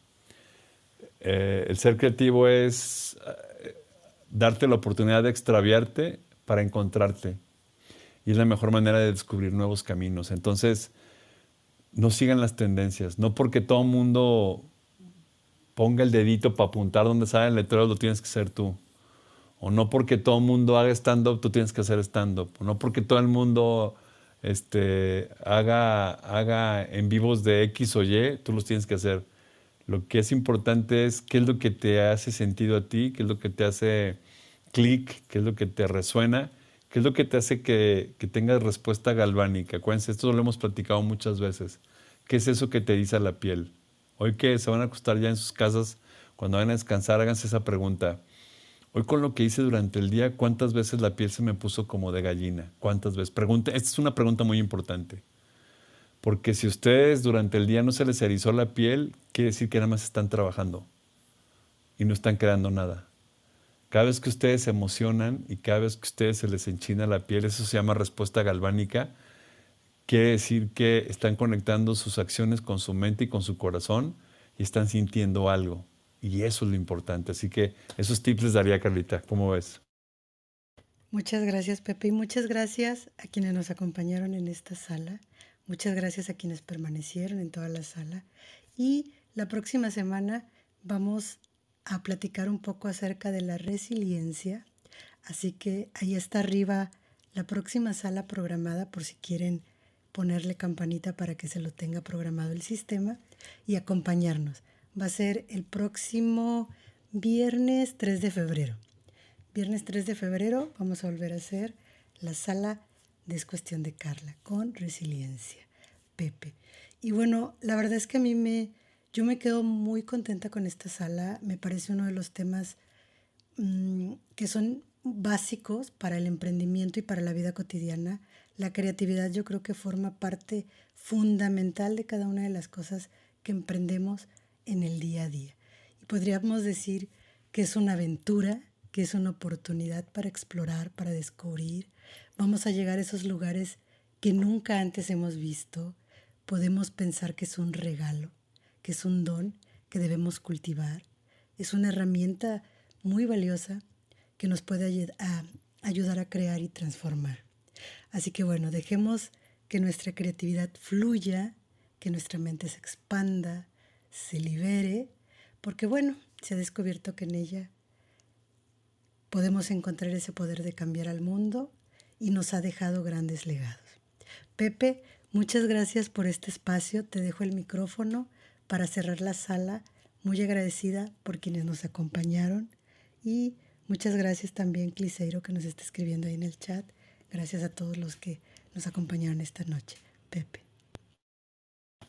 Eh, el ser creativo es eh, darte la oportunidad de extraviarte para encontrarte. Y es la mejor manera de descubrir nuevos caminos. Entonces, no sigan las tendencias. No porque todo el mundo ponga el dedito para apuntar donde sale el letrero, lo tienes que hacer tú. O no porque todo el mundo haga stand-up, tú tienes que hacer stand-up. No porque todo el mundo este, haga, haga en vivos de X o Y, tú los tienes que hacer. Lo que es importante es qué es lo que te hace sentido a ti, qué es lo que te hace clic, qué es lo que te resuena ¿Qué es lo que te hace que, tengas respuesta galvánica? Acuérdense, esto lo hemos platicado muchas veces. ¿Qué es eso que te dice la piel? Hoy que se van a acostar ya en sus casas, cuando vayan a descansar, háganse esa pregunta. Hoy con lo que hice durante el día, ¿cuántas veces la piel se me puso como de gallina? ¿Cuántas veces? esta es una pregunta muy importante. Porque si ustedes durante el día no se les erizó la piel, quiere decir que nada más están trabajando y no están creando nada. Cada vez que ustedes se emocionan y cada vez que ustedes se les enchina la piel, eso se llama respuesta galvánica. Quiere decir que están conectando sus acciones con su mente y con su corazón y están sintiendo algo. Y eso es lo importante. Así que esos tips les daría Carlita. ¿Cómo ves? Muchas gracias, Pepe, y muchas gracias a quienes nos acompañaron en esta sala. Muchas gracias a quienes permanecieron en toda la sala. Y la próxima semana vamos a platicar un poco acerca de la resiliencia. Así que ahí está arriba la próxima sala programada por si quieren ponerle campanita para que se lo tenga programado el sistema y acompañarnos. Va a ser el próximo viernes 3 de febrero. Viernes 3 de febrero vamos a volver a hacer la sala de cuestión de Carla con resiliencia. Pepe. Y bueno, la verdad es que a mí me, yo me quedo muy contenta con esta sala. Me parece uno de los temas mm, que son básicos para el emprendimiento y para la vida cotidiana. La creatividad yo creo que forma parte fundamental de cada una de las cosas que emprendemos en el día a día. Y podríamos decir que es una aventura, que es una oportunidad para explorar, para descubrir. Vamos a llegar a esos lugares que nunca antes hemos visto. Podemos pensar que es un regalo que es un don que debemos cultivar, es una herramienta muy valiosa que nos puede a ayudar a crear y transformar. Así que bueno, dejemos que nuestra creatividad fluya, que nuestra mente se expanda, se libere, porque bueno, se ha descubierto que en ella podemos encontrar ese poder de cambiar al mundo y nos ha dejado grandes legados. Pepe, muchas gracias por este espacio, te dejo el micrófono para cerrar la sala, muy agradecida por quienes nos acompañaron y muchas gracias también Cliseiro que nos está escribiendo ahí en el chat. Gracias a todos los que nos acompañaron esta noche. Pepe.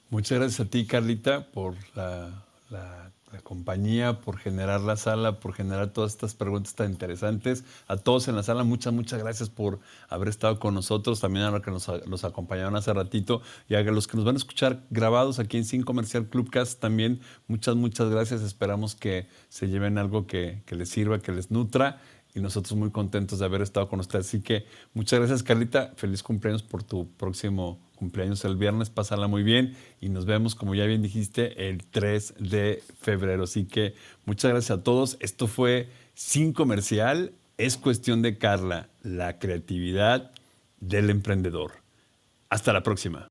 Muchas gracias a ti, Carlita, por la, la la compañía, por generar la sala, por generar todas estas preguntas tan interesantes. A todos en la sala, muchas, muchas gracias por haber estado con nosotros, también a los que nos, acompañaron hace ratito y a los que nos van a escuchar grabados aquí en Sin Comercial Clubcast también, muchas, muchas gracias. Esperamos que se lleven algo que les sirva, que les nutra y nosotros muy contentos de haber estado con usted. Así que muchas gracias, Carlita. Feliz cumpleaños por tu próximo cumpleaños el viernes. Pásala muy bien y nos vemos, como ya bien dijiste, el 3 de febrero. Así que muchas gracias a todos. Esto fue Sin Comercial. Es cuestión de Carla, la creatividad del emprendedor. Hasta la próxima.